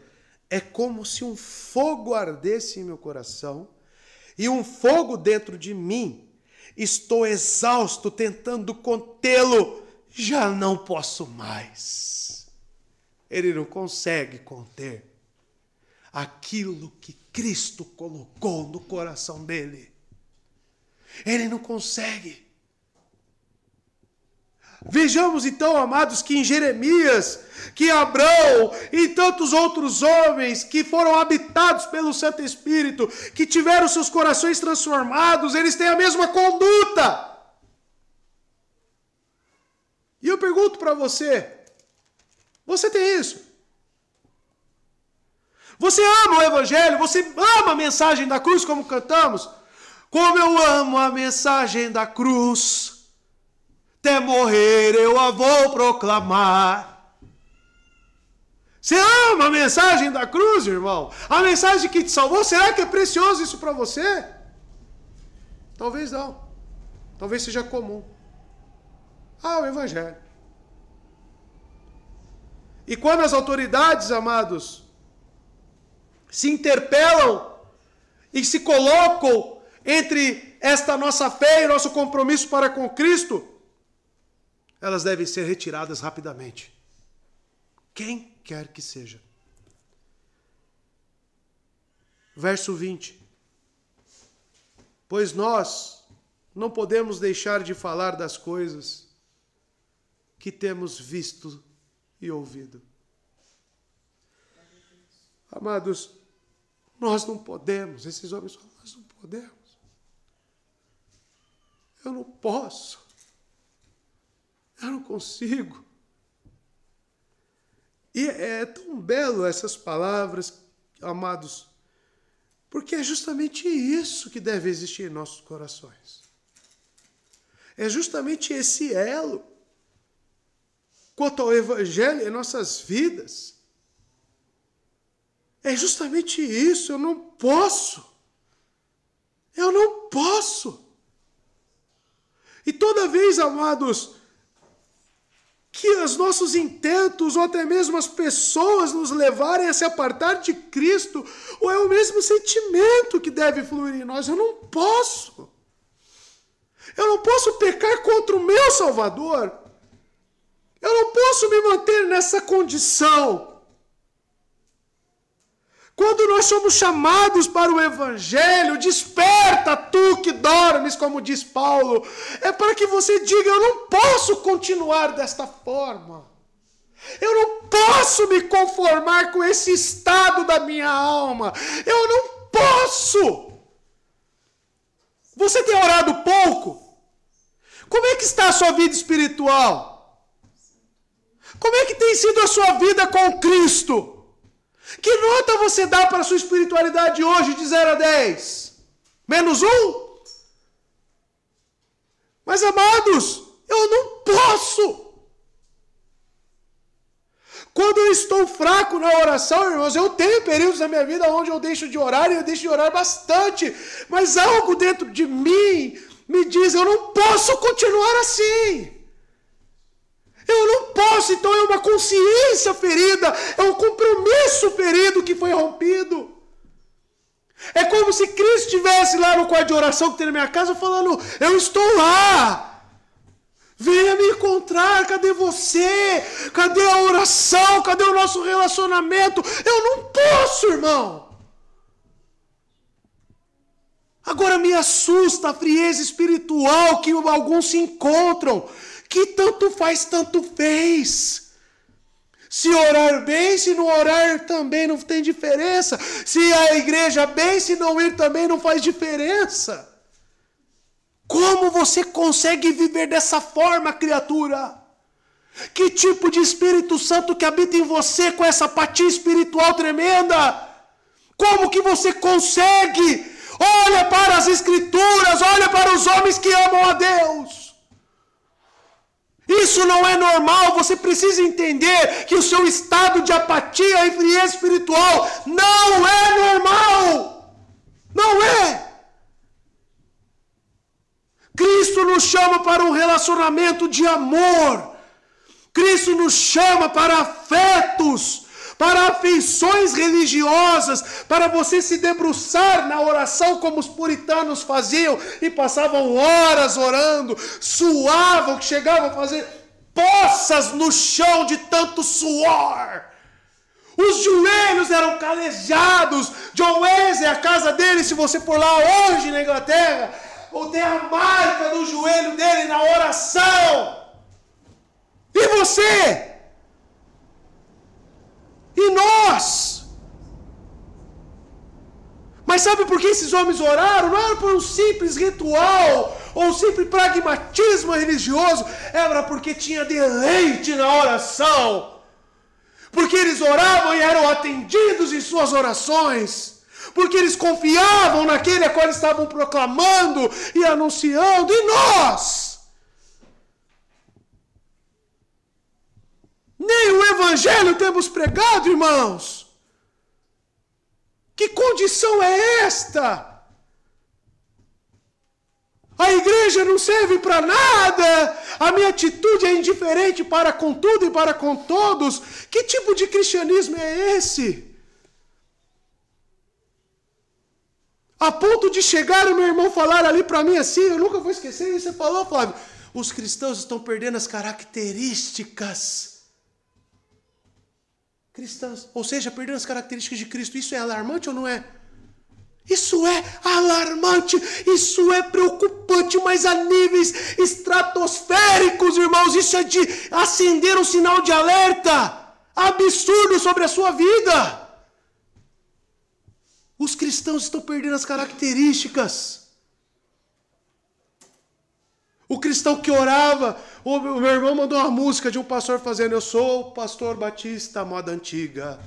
É como se um fogo ardesse em meu coração e um fogo dentro de mim. Estou exausto tentando contê-lo já não posso mais. Ele não consegue conter aquilo que Cristo colocou no coração dele. Ele não consegue. Vejamos então, amados, que em Jeremias, que Abraão e tantos outros homens que foram habitados pelo Santo Espírito, que tiveram seus corações transformados, eles têm a mesma conduta. E eu pergunto para você: você tem isso? Você ama o Evangelho? Você ama a mensagem da cruz, como cantamos? Como eu amo a mensagem da cruz, até morrer eu a vou proclamar. Você ama a mensagem da cruz, irmão? A mensagem que te salvou, será que é precioso isso para você? Talvez não. Talvez seja comum ao Evangelho. E quando as autoridades, amados, se interpelam e se colocam entre esta nossa fé e nosso compromisso para com Cristo, elas devem ser retiradas rapidamente. Quem quer que seja. Verso 20. Pois nós não podemos deixar de falar das coisas que temos visto e ouvido. Amados, nós não podemos, esses homens falam, nós não podemos. Eu não posso. Eu não consigo. E é tão belo essas palavras, amados, porque é justamente isso que deve existir em nossos corações. É justamente esse elo quanto ao Evangelho em nossas vidas. É justamente isso, eu não posso. Eu não posso. E toda vez, amados, que os nossos intentos ou até mesmo as pessoas nos levarem a se apartar de Cristo, ou é o mesmo sentimento que deve fluir em nós. Eu não posso. Eu não posso pecar contra o meu Salvador. Eu não posso me manter nessa condição. Quando nós somos chamados para o Evangelho, desperta tu que dormes, como diz Paulo, é para que você diga: eu não posso continuar desta forma. Eu não posso me conformar com esse estado da minha alma. Eu não posso. Você tem orado pouco? Como é que está a sua vida espiritual? Como é que tem sido a sua vida com Cristo? Que nota você dá para a sua espiritualidade hoje de 0 a 10? Menos um? Mas amados, eu não posso. Quando eu estou fraco na oração, irmãos, eu tenho períodos na minha vida onde eu deixo de orar e eu deixo de orar bastante, mas algo dentro de mim me diz: eu não posso continuar assim. Eu não posso, então é uma consciência ferida, é um compromisso ferido que foi rompido. É como se Cristo estivesse lá no quarto de oração que tem na minha casa falando: Eu estou lá. Venha me encontrar, cadê você? Cadê a oração? Cadê o nosso relacionamento? Eu não posso, irmão. Agora me assusta a frieza espiritual que alguns se encontram que tanto faz, tanto fez. Se orar bem, se não orar também não tem diferença. Se a igreja bem, se não ir também não faz diferença. Como você consegue viver dessa forma, criatura? Que tipo de Espírito Santo que habita em você com essa apatia espiritual tremenda? Como que você consegue? Olha para as Escrituras, olha para os homens que amam a Deus. Isso não é normal. Você precisa entender que o seu estado de apatia e frieza espiritual não é normal. Não é. Cristo nos chama para um relacionamento de amor. Cristo nos chama para afetos para afeições religiosas, para você se debruçar na oração como os puritanos faziam e passavam horas orando, suavam, que chegavam a fazer poças no chão de tanto suor. Os joelhos eram calejados. John Wesley, a casa dele, se você for lá hoje na Inglaterra, ou tem a marca do joelho dele na oração. E você? E nós? Mas sabe por que esses homens oraram? Não era por um simples ritual ou um simples pragmatismo religioso, era porque tinha deleite na oração. Porque eles oravam e eram atendidos em suas orações. Porque eles confiavam naquele a qual estavam proclamando e anunciando. E nós? nem o evangelho temos pregado, irmãos. Que condição é esta? A igreja não serve para nada, a minha atitude é indiferente para com tudo e para com todos. Que tipo de cristianismo é esse? A ponto de chegar o meu irmão falar ali para mim assim, eu nunca vou esquecer isso, você falou, Flávio. Os cristãos estão perdendo as características cristãs. Ou seja, perdendo as características de Cristo. Isso é alarmante ou não é? Isso é alarmante, isso é preocupante, mas a níveis estratosféricos, irmãos, isso é de acender um sinal de alerta absurdo sobre a sua vida. Os cristãos estão perdendo as características o cristão que orava, o meu irmão mandou uma música de um pastor fazendo, eu sou o pastor batista moda antiga,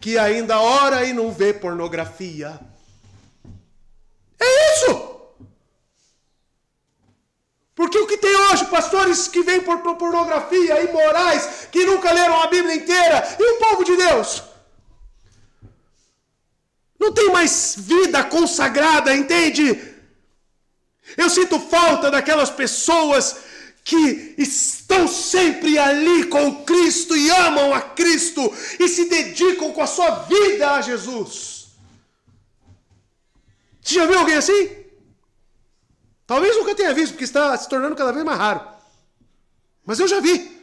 que ainda ora e não vê pornografia. É isso! Porque o que tem hoje, pastores que vêm por pornografia, imorais, que nunca leram a Bíblia inteira, e o povo de Deus? Não tem mais vida consagrada, entende? Eu sinto falta daquelas pessoas que estão sempre ali com Cristo e amam a Cristo e se dedicam com a sua vida a Jesus. Você já viu alguém assim? Talvez nunca tenha visto, porque está se tornando cada vez mais raro. Mas eu já vi.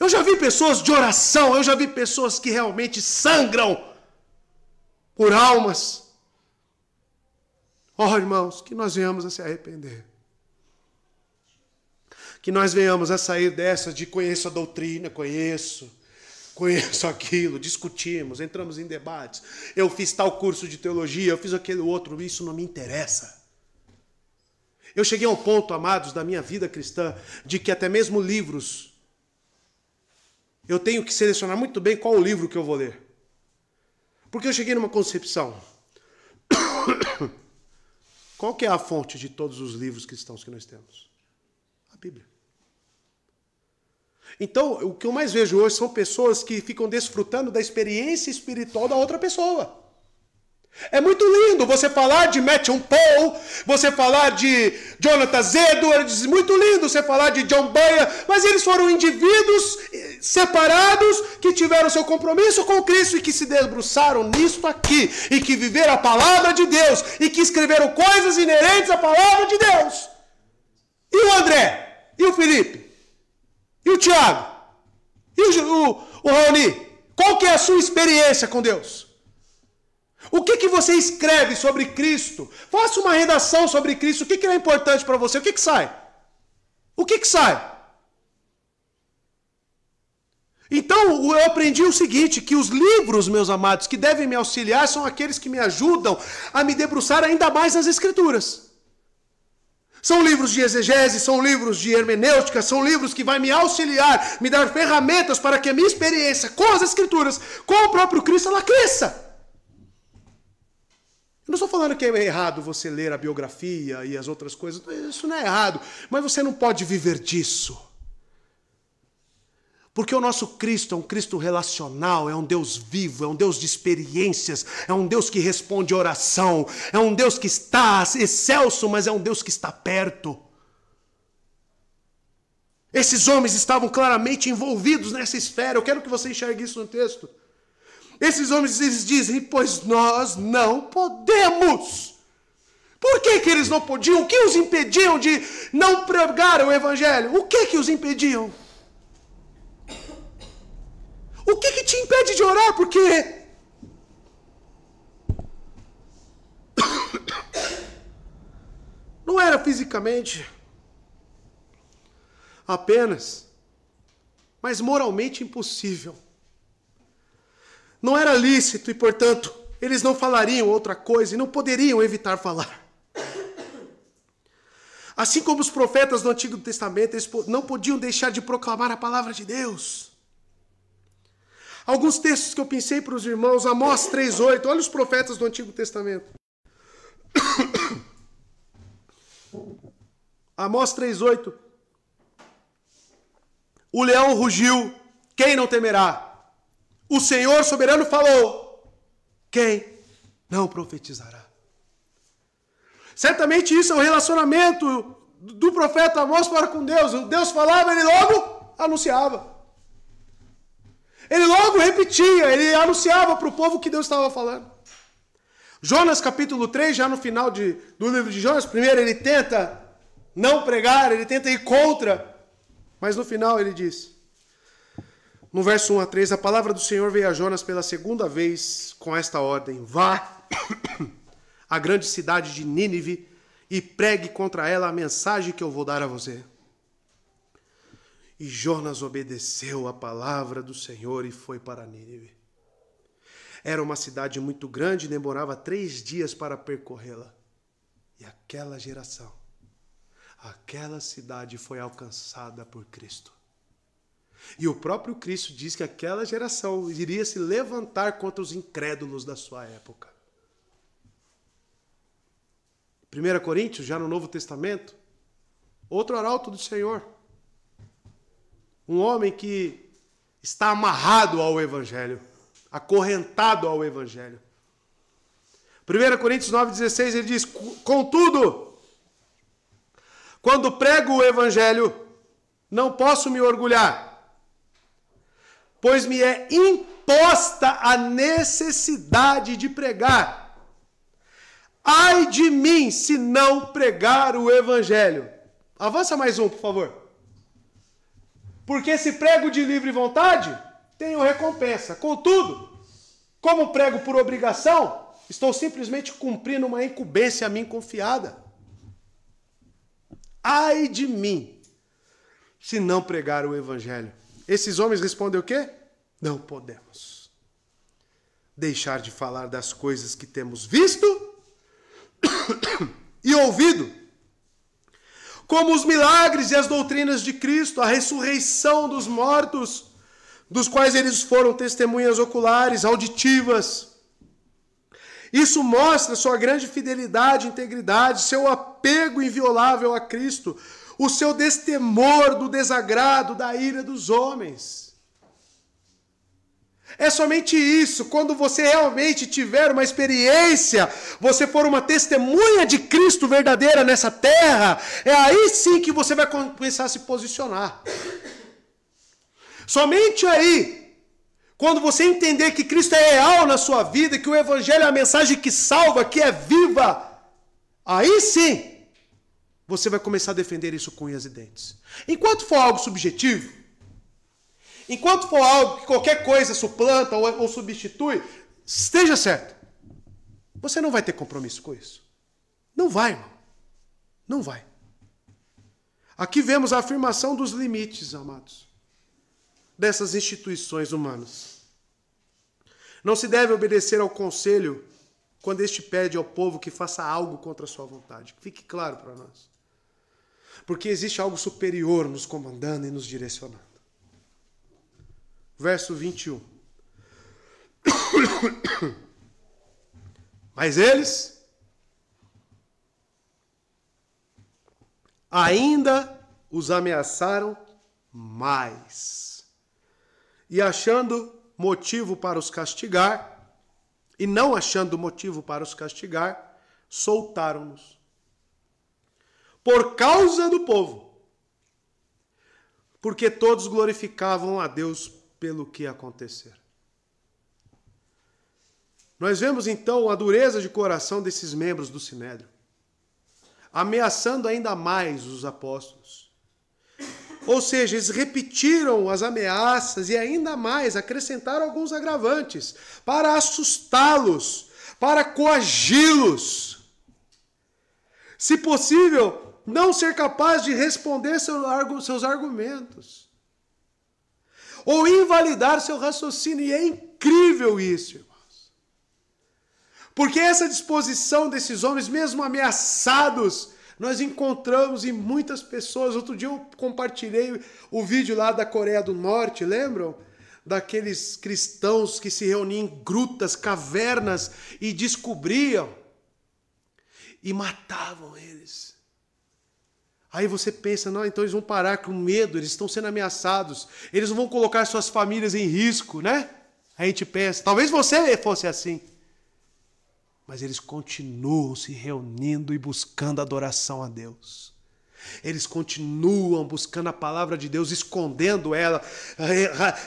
Eu já vi pessoas de oração, eu já vi pessoas que realmente sangram por almas Ó oh, irmãos, que nós venhamos a se arrepender. Que nós venhamos a sair dessa de conheço a doutrina, conheço, conheço aquilo, discutimos, entramos em debates. Eu fiz tal curso de teologia, eu fiz aquele outro, isso não me interessa. Eu cheguei a um ponto, amados, da minha vida cristã, de que até mesmo livros eu tenho que selecionar muito bem qual o livro que eu vou ler. Porque eu cheguei numa concepção Qual que é a fonte de todos os livros cristãos que nós temos? A Bíblia. Então, o que eu mais vejo hoje são pessoas que ficam desfrutando da experiência espiritual da outra pessoa. É muito lindo você falar de Matthew Paul, você falar de Jonathan Edwards, muito lindo você falar de John Boyer, mas eles foram indivíduos separados, que tiveram seu compromisso com Cristo e que se debruçaram nisto aqui, e que viveram a palavra de Deus, e que escreveram coisas inerentes à palavra de Deus. E o André? E o Felipe? E o Tiago? E o, o, o Raoni? Qual que é a sua experiência com Deus? O que, que você escreve sobre Cristo? Faça uma redação sobre Cristo. O que, que é importante para você? O que, que sai? O que, que sai? Então eu aprendi o seguinte: que os livros, meus amados, que devem me auxiliar são aqueles que me ajudam a me debruçar ainda mais nas Escrituras. São livros de exegese, são livros de hermenêutica, são livros que vão me auxiliar, me dar ferramentas para que a minha experiência com as Escrituras, com o próprio Cristo, ela cresça. Eu não estou falando que é errado você ler a biografia e as outras coisas, isso não é errado, mas você não pode viver disso. Porque o nosso Cristo é um Cristo relacional, é um Deus vivo, é um Deus de experiências, é um Deus que responde oração, é um Deus que está excelso, mas é um Deus que está perto. Esses homens estavam claramente envolvidos nessa esfera, eu quero que você enxergue isso no texto. Esses homens eles dizem, pois nós não podemos. Por que, que eles não podiam? O que os impediam de não pregar o evangelho? O que que os impediam? O que, que te impede de orar? Porque não era fisicamente apenas, mas moralmente impossível. Não era lícito e, portanto, eles não falariam outra coisa e não poderiam evitar falar. Assim como os profetas do Antigo Testamento, eles não podiam deixar de proclamar a palavra de Deus. Alguns textos que eu pensei para os irmãos, Amós 3,8, olha os profetas do Antigo Testamento. Amós 3,8. O leão rugiu, quem não temerá? O Senhor soberano falou, quem não profetizará? Certamente isso é um relacionamento do profeta Amós para com Deus. Deus falava, ele logo anunciava. Ele logo repetia, ele anunciava para o povo que Deus estava falando. Jonas capítulo 3, já no final de, do livro de Jonas, primeiro ele tenta não pregar, ele tenta ir contra, mas no final ele diz, no verso 1 a 3, a palavra do Senhor veio a Jonas pela segunda vez com esta ordem: vá à grande cidade de Nínive e pregue contra ela a mensagem que eu vou dar a você. E Jonas obedeceu a palavra do Senhor e foi para Nínive. Era uma cidade muito grande e demorava três dias para percorrê-la. E aquela geração, aquela cidade foi alcançada por Cristo. E o próprio Cristo diz que aquela geração iria se levantar contra os incrédulos da sua época. 1 Coríntios, já no Novo Testamento, outro arauto do Senhor um homem que está amarrado ao Evangelho, acorrentado ao Evangelho. 1 Coríntios 9,16 ele diz: Contudo, quando prego o Evangelho, não posso me orgulhar, pois me é imposta a necessidade de pregar. Ai de mim se não pregar o Evangelho. Avança mais um, por favor. Porque se prego de livre vontade, tenho recompensa. Contudo, como prego por obrigação, estou simplesmente cumprindo uma incumbência a mim confiada. Ai de mim, se não pregar o evangelho. Esses homens respondem o quê? Não podemos deixar de falar das coisas que temos visto e ouvido como os milagres e as doutrinas de Cristo, a ressurreição dos mortos, dos quais eles foram testemunhas oculares, auditivas. Isso mostra sua grande fidelidade integridade, seu apego inviolável a Cristo, o seu destemor do desagrado, da ira dos homens. É somente isso. Quando você realmente tiver uma experiência, você for uma testemunha de Cristo verdadeira nessa terra, é aí sim que você vai começar a se posicionar. Somente aí, quando você entender que Cristo é real na sua vida, que o Evangelho é a mensagem que salva, que é viva, aí sim você vai começar a defender isso com unhas e dentes. Enquanto for algo subjetivo, Enquanto for algo que qualquer coisa suplanta ou, ou substitui, esteja certo. Você não vai ter compromisso com isso. Não vai, irmão. Não vai. Aqui vemos a afirmação dos limites, amados, dessas instituições humanas. Não se deve obedecer ao conselho quando este pede ao povo que faça algo contra a sua vontade. Fique claro para nós. Porque existe algo superior nos comandando e nos direcionando verso 21. Mas eles ainda os ameaçaram mais. E achando motivo para os castigar, e não achando motivo para os castigar, soltaram-nos. Por causa do povo, porque todos glorificavam a Deus pelo que acontecer. Nós vemos então a dureza de coração desses membros do Sinédrio, ameaçando ainda mais os apóstolos. Ou seja, eles repetiram as ameaças e ainda mais acrescentaram alguns agravantes para assustá-los, para coagi-los. Se possível, não ser capaz de responder seus argumentos ou invalidar seu raciocínio. E é incrível isso, irmãos. Porque essa disposição desses homens, mesmo ameaçados, nós encontramos em muitas pessoas. Outro dia eu compartilhei o vídeo lá da Coreia do Norte, lembram? Daqueles cristãos que se reuniam em grutas, cavernas e descobriam e matavam eles. Aí você pensa, não, então eles vão parar com medo, eles estão sendo ameaçados, eles vão colocar suas famílias em risco, né? A gente pensa, talvez você fosse assim. Mas eles continuam se reunindo e buscando adoração a Deus. Eles continuam buscando a palavra de Deus, escondendo ela,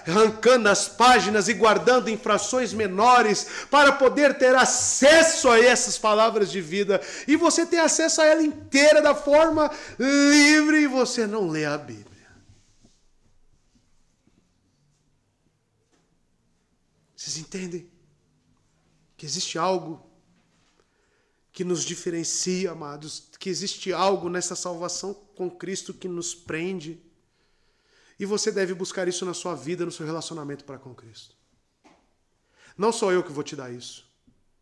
arrancando as páginas e guardando infrações menores para poder ter acesso a essas palavras de vida. E você tem acesso a ela inteira da forma livre e você não lê a Bíblia. Vocês entendem que existe algo que nos diferencia, amados, que existe algo nessa salvação com Cristo que nos prende. E você deve buscar isso na sua vida, no seu relacionamento para com Cristo. Não sou eu que vou te dar isso.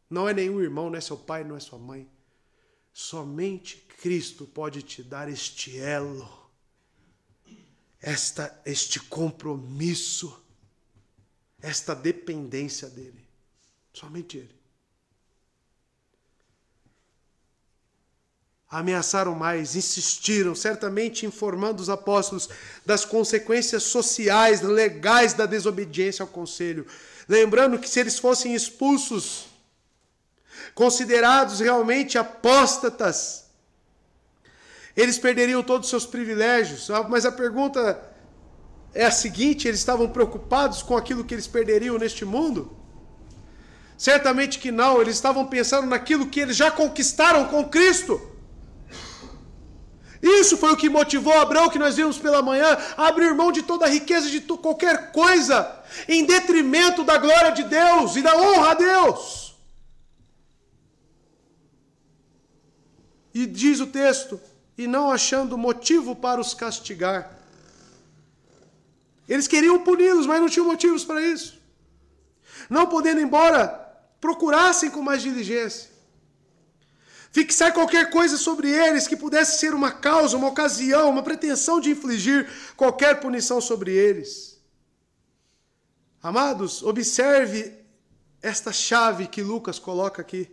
Não é nenhum irmão, não é seu pai, não é sua mãe. Somente Cristo pode te dar este elo, esta, este compromisso, esta dependência dele. Somente Ele. Ameaçaram mais, insistiram, certamente informando os apóstolos das consequências sociais, legais da desobediência ao conselho. Lembrando que se eles fossem expulsos, considerados realmente apóstatas, eles perderiam todos os seus privilégios. Ah, mas a pergunta é a seguinte: eles estavam preocupados com aquilo que eles perderiam neste mundo? Certamente que não, eles estavam pensando naquilo que eles já conquistaram com Cristo. Isso foi o que motivou Abraão, que nós vimos pela manhã, a abrir mão de toda a riqueza, de qualquer coisa, em detrimento da glória de Deus e da honra a Deus. E diz o texto: e não achando motivo para os castigar. Eles queriam puni-los, mas não tinham motivos para isso. Não podendo embora, procurassem com mais diligência. Fixar qualquer coisa sobre eles que pudesse ser uma causa, uma ocasião, uma pretensão de infligir qualquer punição sobre eles. Amados, observe esta chave que Lucas coloca aqui.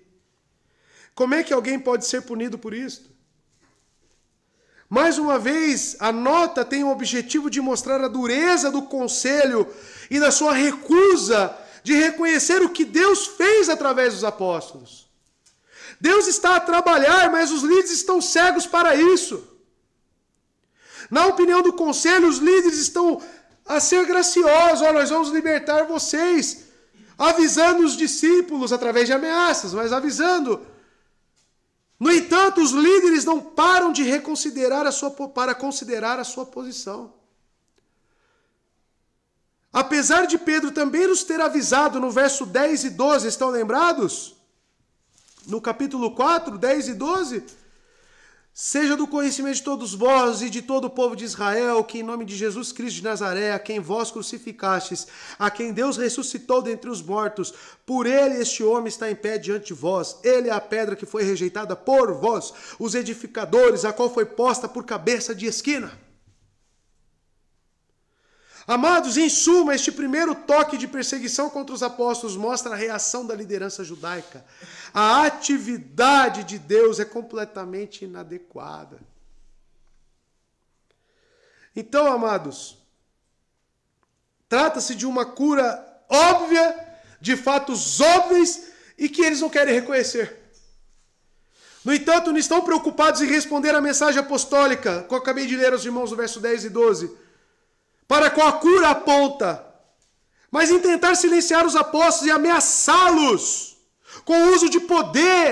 Como é que alguém pode ser punido por isto? Mais uma vez, a nota tem o objetivo de mostrar a dureza do conselho e da sua recusa de reconhecer o que Deus fez através dos apóstolos. Deus está a trabalhar, mas os líderes estão cegos para isso. Na opinião do conselho, os líderes estão a ser graciosos. Olha, nós vamos libertar vocês, avisando os discípulos através de ameaças, mas avisando. No entanto, os líderes não param de reconsiderar a sua para considerar a sua posição. Apesar de Pedro também nos ter avisado no verso 10 e 12, estão lembrados? no capítulo 4, 10 e 12. Seja do conhecimento de todos vós e de todo o povo de Israel, que em nome de Jesus Cristo de Nazaré, a quem vós crucificastes, a quem Deus ressuscitou dentre os mortos, por ele este homem está em pé diante de vós. Ele é a pedra que foi rejeitada por vós, os edificadores, a qual foi posta por cabeça de esquina. Amados, em suma, este primeiro toque de perseguição contra os apóstolos mostra a reação da liderança judaica a atividade de Deus é completamente inadequada. Então, amados, trata-se de uma cura óbvia, de fatos óbvios e que eles não querem reconhecer. No entanto, não estão preocupados em responder à mensagem apostólica, que eu acabei de ler aos irmãos no verso 10 e 12, para qual a cura aponta, mas em tentar silenciar os apóstolos e ameaçá-los com o uso de poder.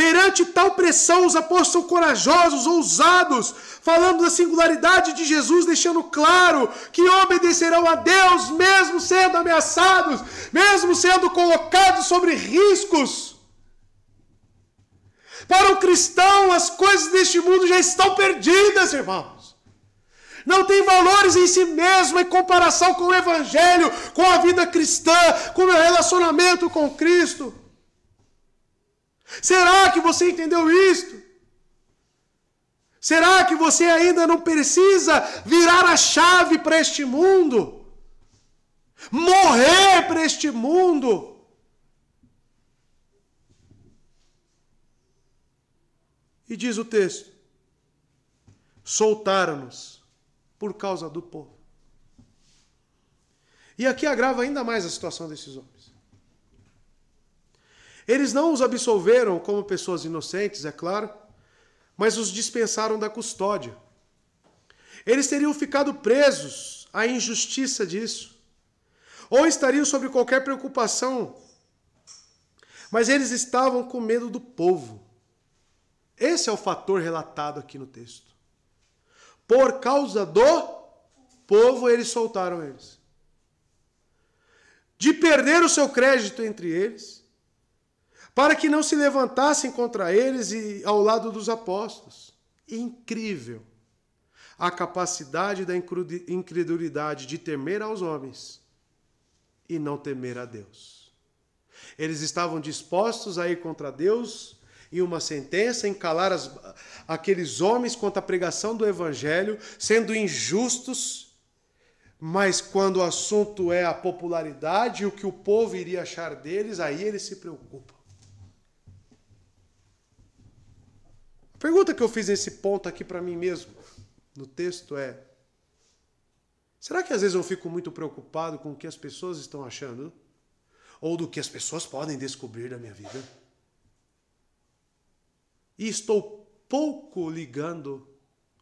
Perante tal pressão, os apóstolos são corajosos, ousados, falando da singularidade de Jesus, deixando claro que obedecerão a Deus, mesmo sendo ameaçados, mesmo sendo colocados sobre riscos. Para o cristão, as coisas deste mundo já estão perdidas, irmãos não tem valores em si mesmo em comparação com o Evangelho, com a vida cristã, com o meu relacionamento com Cristo. Será que você entendeu isto? Será que você ainda não precisa virar a chave para este mundo? Morrer para este mundo? E diz o texto: soltaram-nos por causa do povo. E aqui agrava ainda mais a situação desses homens. Eles não os absolveram como pessoas inocentes, é claro, mas os dispensaram da custódia. Eles teriam ficado presos à injustiça disso, ou estariam sobre qualquer preocupação, mas eles estavam com medo do povo. Esse é o fator relatado aqui no texto. Por causa do povo, eles soltaram eles. De perder o seu crédito entre eles, para que não se levantassem contra eles e ao lado dos apóstolos. Incrível a capacidade da incredulidade de temer aos homens e não temer a Deus. Eles estavam dispostos a ir contra Deus e uma sentença, em calar as, aqueles homens quanto à pregação do evangelho, sendo injustos, mas quando o assunto é a popularidade e o que o povo iria achar deles, aí eles se preocupam. A pergunta que eu fiz nesse ponto aqui para mim mesmo, no texto, é: será que às vezes eu fico muito preocupado com o que as pessoas estão achando? Ou do que as pessoas podem descobrir da minha vida? e estou pouco ligando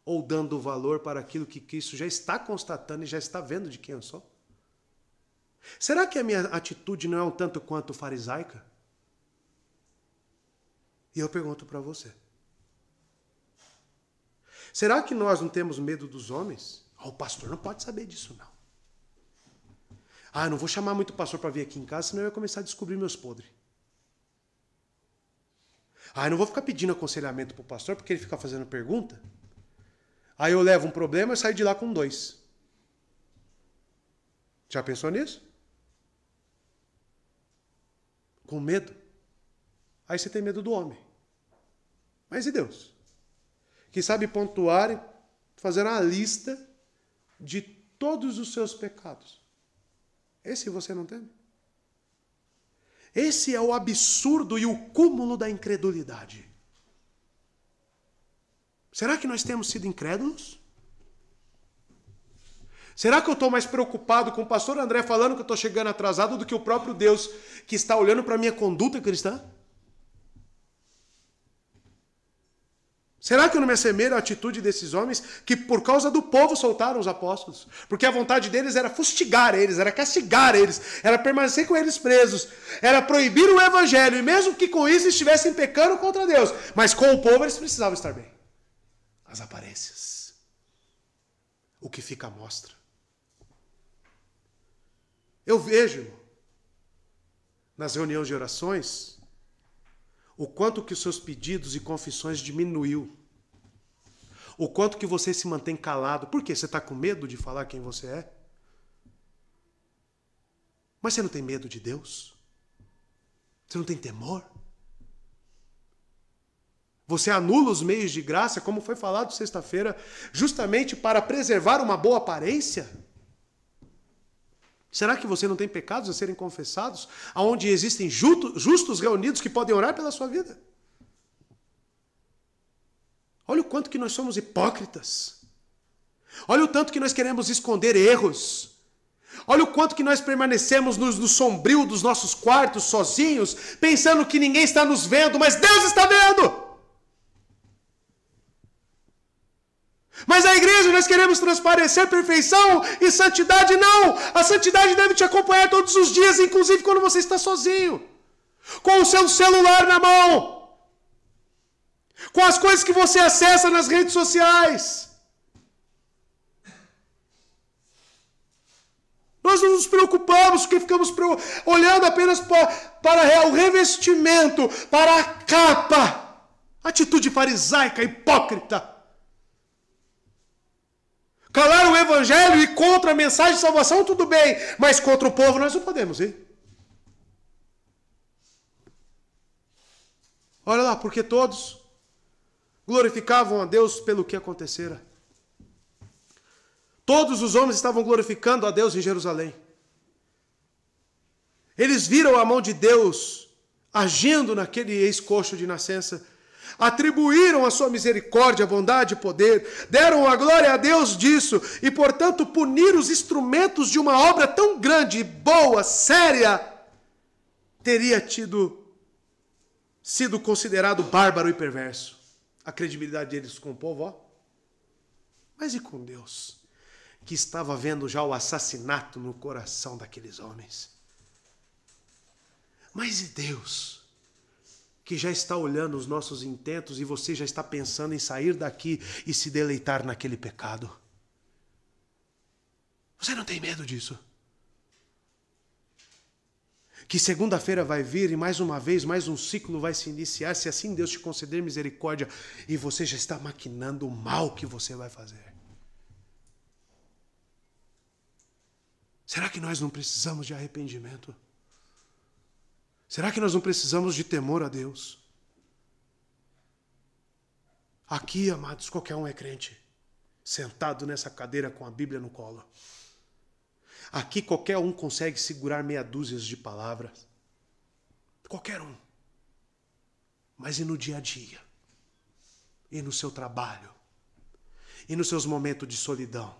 ou dando valor para aquilo que Cristo já está constatando e já está vendo de quem eu sou? Será que a minha atitude não é um tanto quanto farisaica? E eu pergunto para você. Será que nós não temos medo dos homens? Oh, o pastor não pode saber disso, não. Ah, não vou chamar muito pastor para vir aqui em casa, senão eu ia começar a descobrir meus podres. Ah, não vou ficar pedindo aconselhamento pro pastor porque ele fica fazendo pergunta. Aí eu levo um problema e saio de lá com dois. Já pensou nisso? Com medo. Aí você tem medo do homem. Mas e Deus? Que sabe pontuar e fazer uma lista de todos os seus pecados. Esse você não teme? Esse é o absurdo e o cúmulo da incredulidade. Será que nós temos sido incrédulos? Será que eu estou mais preocupado com o pastor André falando que eu estou chegando atrasado do que o próprio Deus que está olhando para a minha conduta cristã? Será que eu não me assemelho à atitude desses homens que, por causa do povo, soltaram os apóstolos? Porque a vontade deles era fustigar eles, era castigar eles, era permanecer com eles presos, era proibir o evangelho, e mesmo que com isso estivessem pecando contra Deus, mas com o povo eles precisavam estar bem. As aparências. O que fica à mostra. Eu vejo nas reuniões de orações o quanto que os seus pedidos e confissões diminuiu. O quanto que você se mantém calado. Por quê? Você está com medo de falar quem você é? Mas você não tem medo de Deus? Você não tem temor? Você anula os meios de graça, como foi falado sexta-feira, justamente para preservar uma boa aparência? Será que você não tem pecados a serem confessados, aonde existem justos reunidos que podem orar pela sua vida? Olha o quanto que nós somos hipócritas. Olha o tanto que nós queremos esconder erros. Olha o quanto que nós permanecemos no, no sombrio dos nossos quartos, sozinhos, pensando que ninguém está nos vendo, mas Deus está vendo. Mas a igreja nós queremos transparecer perfeição e santidade, não! A santidade deve te acompanhar todos os dias, inclusive quando você está sozinho, com o seu celular na mão com as coisas que você acessa nas redes sociais. Nós não nos preocupamos porque ficamos olhando apenas para o revestimento, para a capa. Atitude farisaica, hipócrita. Calar o evangelho e contra a mensagem de salvação, tudo bem, mas contra o povo nós não podemos ir. Olha lá, porque todos glorificavam a Deus pelo que acontecera. Todos os homens estavam glorificando a Deus em Jerusalém. Eles viram a mão de Deus agindo naquele ex-coxo de nascença. Atribuíram a sua misericórdia, bondade e poder, deram a glória a Deus disso e, portanto, puniram os instrumentos de uma obra tão grande, boa, séria, teria tido sido considerado bárbaro e perverso a credibilidade deles com o povo, ó. Mas e com Deus, que estava vendo já o assassinato no coração daqueles homens? Mas e Deus, que já está olhando os nossos intentos e você já está pensando em sair daqui e se deleitar naquele pecado? Você não tem medo disso? que segunda-feira vai vir e mais uma vez, mais um ciclo vai se iniciar, se assim Deus te conceder misericórdia e você já está maquinando o mal que você vai fazer. Será que nós não precisamos de arrependimento? Será que nós não precisamos de temor a Deus? Aqui, amados, qualquer um é crente, sentado nessa cadeira com a Bíblia no colo. Aqui qualquer um consegue segurar meia dúzia de palavras. Qualquer um. Mas e no dia a dia? E no seu trabalho? E nos seus momentos de solidão?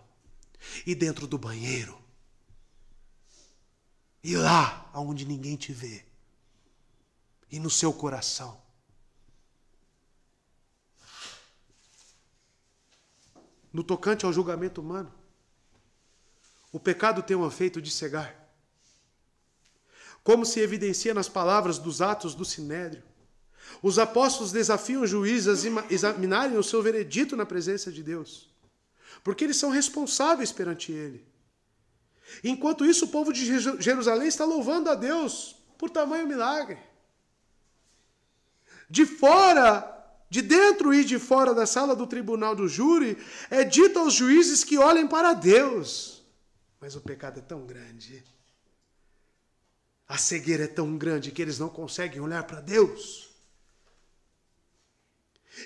E dentro do banheiro? E lá aonde ninguém te vê? E no seu coração? No tocante ao julgamento humano, o pecado tem o um efeito de cegar. Como se evidencia nas palavras dos atos do Sinédrio. Os apóstolos desafiam os juízes a examinarem o seu veredito na presença de Deus, porque eles são responsáveis perante Ele. Enquanto isso, o povo de Jerusalém está louvando a Deus por tamanho milagre. De fora, de dentro e de fora da sala do tribunal do júri, é dito aos juízes que olhem para Deus. Mas o pecado é tão grande. A cegueira é tão grande que eles não conseguem olhar para Deus.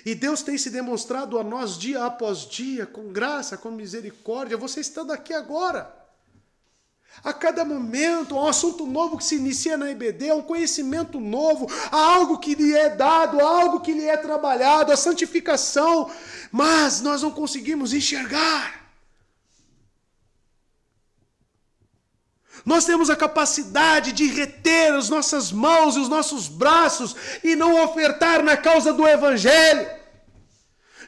E Deus tem se demonstrado a nós dia após dia, com graça, com misericórdia. Você estando aqui agora. A cada momento, um assunto novo que se inicia na IBD, um conhecimento novo, há algo que lhe é dado, há algo que lhe é trabalhado, a santificação, mas nós não conseguimos enxergar. Nós temos a capacidade de reter as nossas mãos e os nossos braços e não ofertar na causa do Evangelho.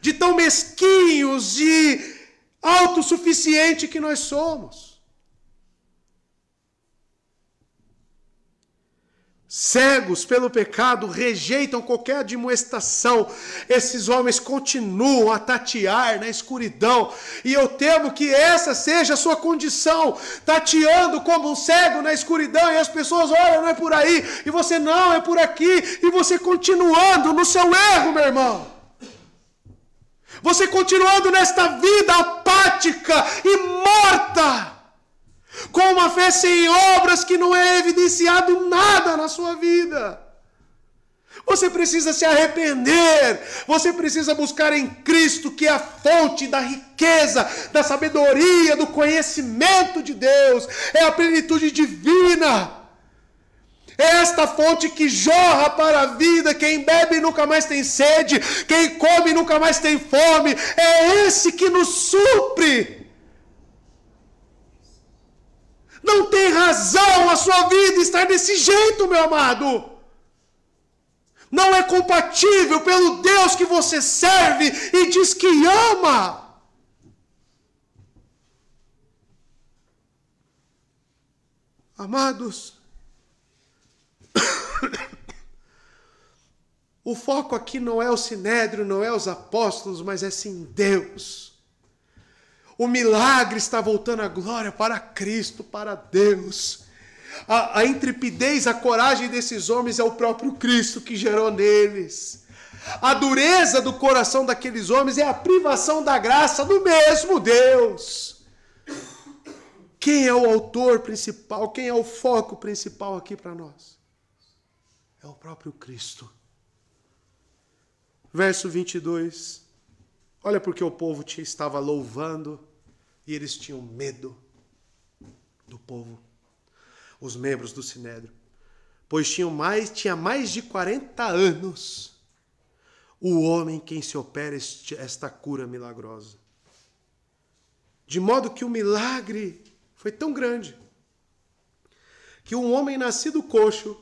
De tão mesquinhos e autossuficiente que nós somos. cegos pelo pecado, rejeitam qualquer admoestação. Esses homens continuam a tatear na escuridão, e eu temo que essa seja a sua condição, tateando como um cego na escuridão, e as pessoas, olham não é por aí, e você não, é por aqui, e você continuando no seu erro, meu irmão. Você continuando nesta vida apática e morta com uma fé sem obras que não é evidenciado nada na sua vida. Você precisa se arrepender, você precisa buscar em Cristo, que é a fonte da riqueza, da sabedoria, do conhecimento de Deus, é a plenitude divina. É esta fonte que jorra para a vida, quem bebe nunca mais tem sede, quem come nunca mais tem fome, é esse que nos supre. Não tem razão a sua vida estar desse jeito, meu amado. Não é compatível pelo Deus que você serve e diz que ama. Amados, o foco aqui não é o sinédrio, não é os apóstolos, mas é sim Deus. O milagre está voltando à glória para Cristo, para Deus. A, a intrepidez, a coragem desses homens é o próprio Cristo que gerou neles. A dureza do coração daqueles homens é a privação da graça do mesmo Deus. Quem é o autor principal? Quem é o foco principal aqui para nós? É o próprio Cristo. Verso 22. Olha porque o povo te estava louvando e eles tinham medo do povo, os membros do Sinédrio, pois tinham mais, tinha mais de 40 anos o homem quem se opera este, esta cura milagrosa. De modo que o milagre foi tão grande que um homem nascido coxo,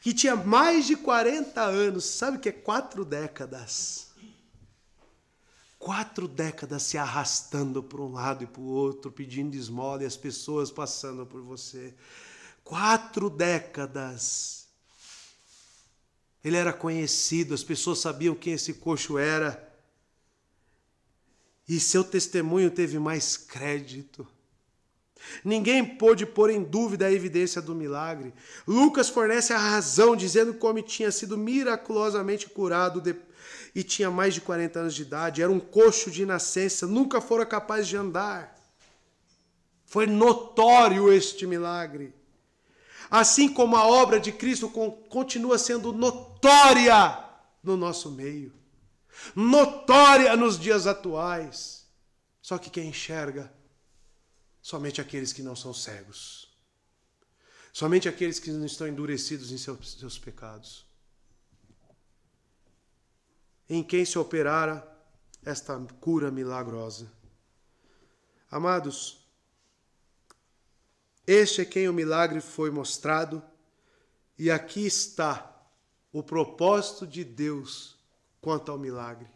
que tinha mais de 40 anos, sabe o que é quatro décadas, quatro décadas se arrastando para um lado e para o outro, pedindo esmola e as pessoas passando por você. Quatro décadas. Ele era conhecido, as pessoas sabiam quem esse coxo era. E seu testemunho teve mais crédito. Ninguém pôde pôr em dúvida a evidência do milagre. Lucas fornece a razão, dizendo como tinha sido miraculosamente curado depois e tinha mais de 40 anos de idade, era um coxo de nascença, nunca fora capaz de andar. Foi notório este milagre. Assim como a obra de Cristo continua sendo notória no nosso meio, notória nos dias atuais. Só que quem enxerga? Somente aqueles que não são cegos. Somente aqueles que não estão endurecidos em seus, seus pecados em quem se operara esta cura milagrosa. Amados, este é quem o milagre foi mostrado, e aqui está o propósito de Deus quanto ao milagre.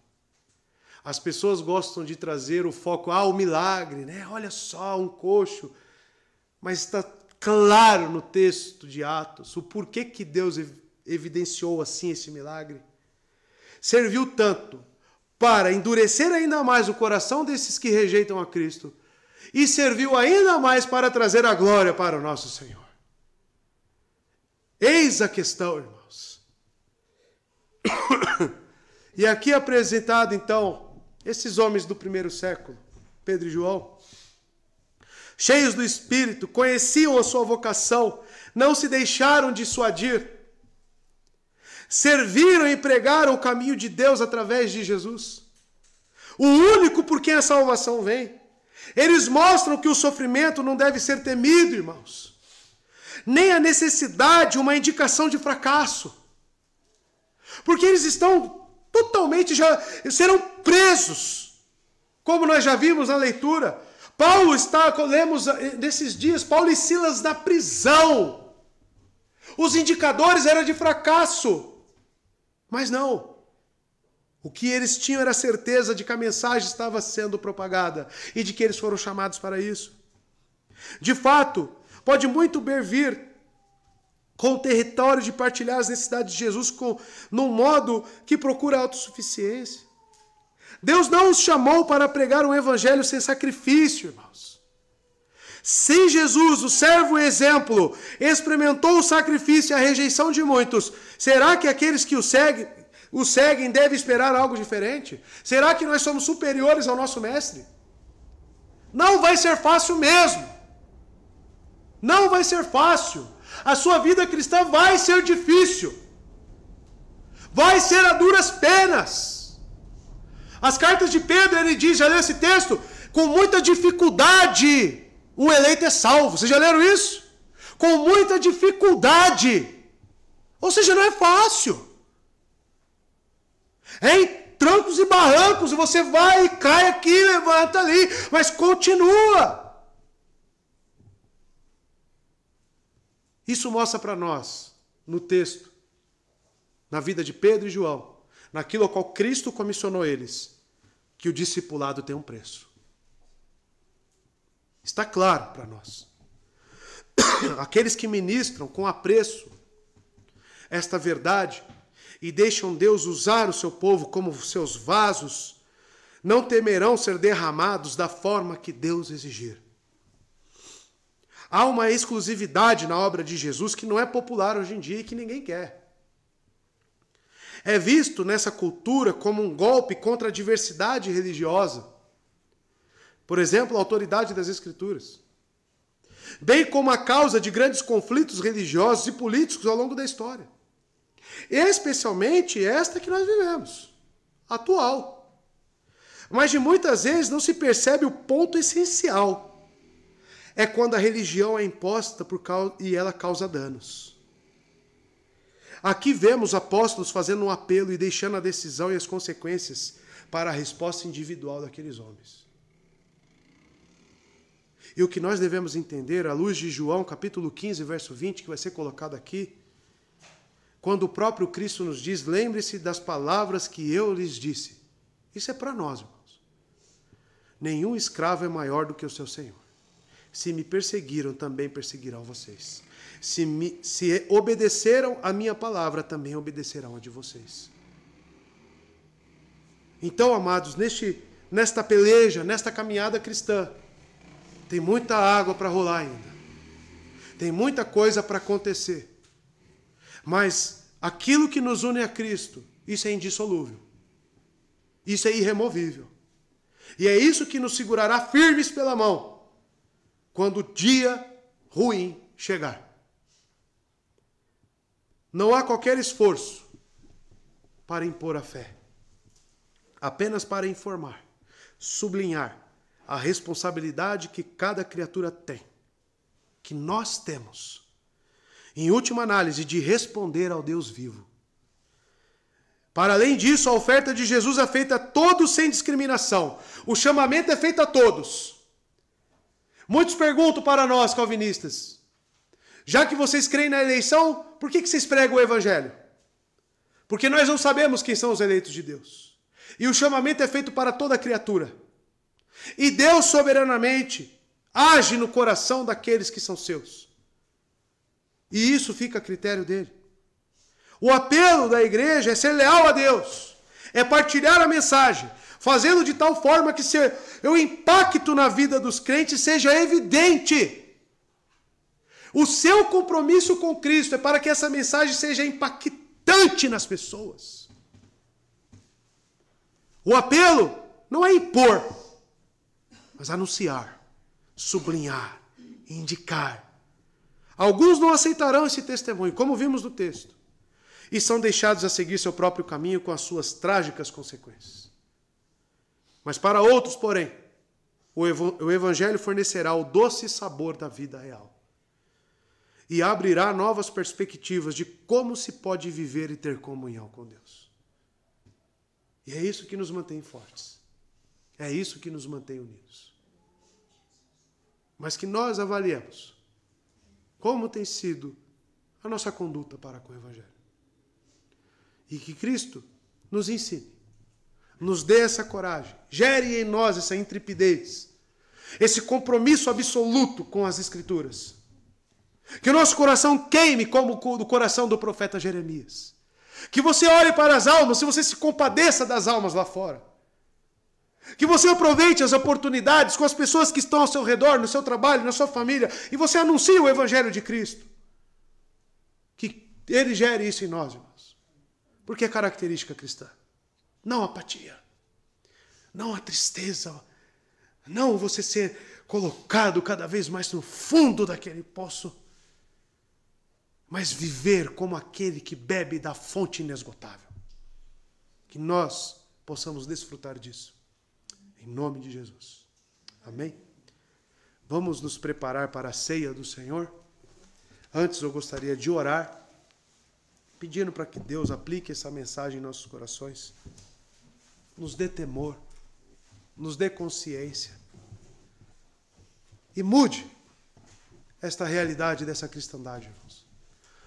As pessoas gostam de trazer o foco ao ah, milagre, né? Olha só, um coxo. Mas está claro no texto de Atos o porquê que Deus evidenciou assim esse milagre serviu tanto para endurecer ainda mais o coração desses que rejeitam a Cristo e serviu ainda mais para trazer a glória para o nosso Senhor. Eis a questão, irmãos. E aqui é apresentado então esses homens do primeiro século, Pedro e João, cheios do espírito, conheciam a sua vocação, não se deixaram dissuadir serviram e pregaram o caminho de Deus através de Jesus. O único por quem a salvação vem. Eles mostram que o sofrimento não deve ser temido, irmãos. Nem a necessidade, uma indicação de fracasso. Porque eles estão totalmente já serão presos. Como nós já vimos na leitura, Paulo está, lemos eh, nesses dias, Paulo e Silas na prisão. Os indicadores eram de fracasso. Mas não. O que eles tinham era a certeza de que a mensagem estava sendo propagada e de que eles foram chamados para isso. De fato, pode muito bem vir com o território de partilhar as necessidades de Jesus com, num modo que procura autossuficiência. Deus não os chamou para pregar um evangelho sem sacrifício, irmãos. Se Jesus, o servo exemplo, experimentou o sacrifício e a rejeição de muitos, será que aqueles que o seguem, o seguem devem esperar algo diferente? Será que nós somos superiores ao nosso mestre? Não vai ser fácil mesmo. Não vai ser fácil. A sua vida cristã vai ser difícil. Vai ser a duras penas. As cartas de Pedro, ele diz, já lê esse texto, com muita dificuldade o eleito é salvo. Vocês já leram isso? Com muita dificuldade. Ou seja, não é fácil. É em trancos e barrancos. Você vai e cai aqui, levanta ali, mas continua. Isso mostra para nós, no texto, na vida de Pedro e João, naquilo ao qual Cristo comissionou eles, que o discipulado tem um preço. Está claro para nós. Aqueles que ministram com apreço esta verdade e deixam Deus usar o seu povo como seus vasos, não temerão ser derramados da forma que Deus exigir. Há uma exclusividade na obra de Jesus que não é popular hoje em dia e que ninguém quer. É visto nessa cultura como um golpe contra a diversidade religiosa por exemplo, a autoridade das Escrituras. Bem como a causa de grandes conflitos religiosos e políticos ao longo da história. Especialmente esta que nós vivemos, atual. Mas de muitas vezes não se percebe o ponto essencial. É quando a religião é imposta por causa, e ela causa danos. Aqui vemos apóstolos fazendo um apelo e deixando a decisão e as consequências para a resposta individual daqueles homens. E o que nós devemos entender, à luz de João, capítulo 15, verso 20, que vai ser colocado aqui, quando o próprio Cristo nos diz: lembre-se das palavras que eu lhes disse. Isso é para nós, irmãos. Nenhum escravo é maior do que o seu senhor. Se me perseguiram, também perseguirão vocês. Se, me, se obedeceram a minha palavra, também obedecerão a de vocês. Então, amados, neste, nesta peleja, nesta caminhada cristã, tem muita água para rolar ainda. Tem muita coisa para acontecer. Mas aquilo que nos une a Cristo, isso é indissolúvel. Isso é irremovível. E é isso que nos segurará firmes pela mão quando o dia ruim chegar. Não há qualquer esforço para impor a fé, apenas para informar, sublinhar a responsabilidade que cada criatura tem, que nós temos, em última análise, de responder ao Deus vivo. Para além disso, a oferta de Jesus é feita a todos sem discriminação. O chamamento é feito a todos. Muitos perguntam para nós, calvinistas, já que vocês creem na eleição, por que, que vocês pregam o evangelho? Porque nós não sabemos quem são os eleitos de Deus. E o chamamento é feito para toda criatura. E Deus soberanamente age no coração daqueles que são seus. E isso fica a critério dele. O apelo da igreja é ser leal a Deus, é partilhar a mensagem, fazendo de tal forma que seu, o impacto na vida dos crentes seja evidente. O seu compromisso com Cristo é para que essa mensagem seja impactante nas pessoas. O apelo não é impor, mas anunciar, sublinhar, indicar. Alguns não aceitarão esse testemunho, como vimos no texto, e são deixados a seguir seu próprio caminho com as suas trágicas consequências. Mas para outros, porém, o Evangelho fornecerá o doce sabor da vida real e abrirá novas perspectivas de como se pode viver e ter comunhão com Deus. E é isso que nos mantém fortes, é isso que nos mantém unidos mas que nós avaliemos como tem sido a nossa conduta para com o Evangelho. E que Cristo nos ensine, nos dê essa coragem, gere em nós essa intrepidez, esse compromisso absoluto com as Escrituras. Que o nosso coração queime como o coração do profeta Jeremias. Que você olhe para as almas, se você se compadeça das almas lá fora. Que você aproveite as oportunidades com as pessoas que estão ao seu redor, no seu trabalho, na sua família, e você anuncie o Evangelho de Cristo. Que Ele gere isso em nós, irmãos. Porque é característica cristã. Não apatia. Não a tristeza. Não você ser colocado cada vez mais no fundo daquele poço. Mas viver como aquele que bebe da fonte inesgotável. Que nós possamos desfrutar disso nome de Jesus. Amém? Vamos nos preparar para a ceia do Senhor? Antes eu gostaria de orar, pedindo para que Deus aplique essa mensagem em nossos corações, nos dê temor, nos dê consciência e mude esta realidade dessa cristandade, irmãos.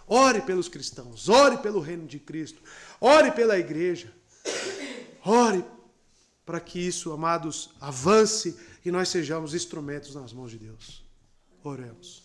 Ore pelos cristãos, ore pelo reino de Cristo, ore pela igreja, ore para que isso, amados, avance e nós sejamos instrumentos nas mãos de Deus. Oremos.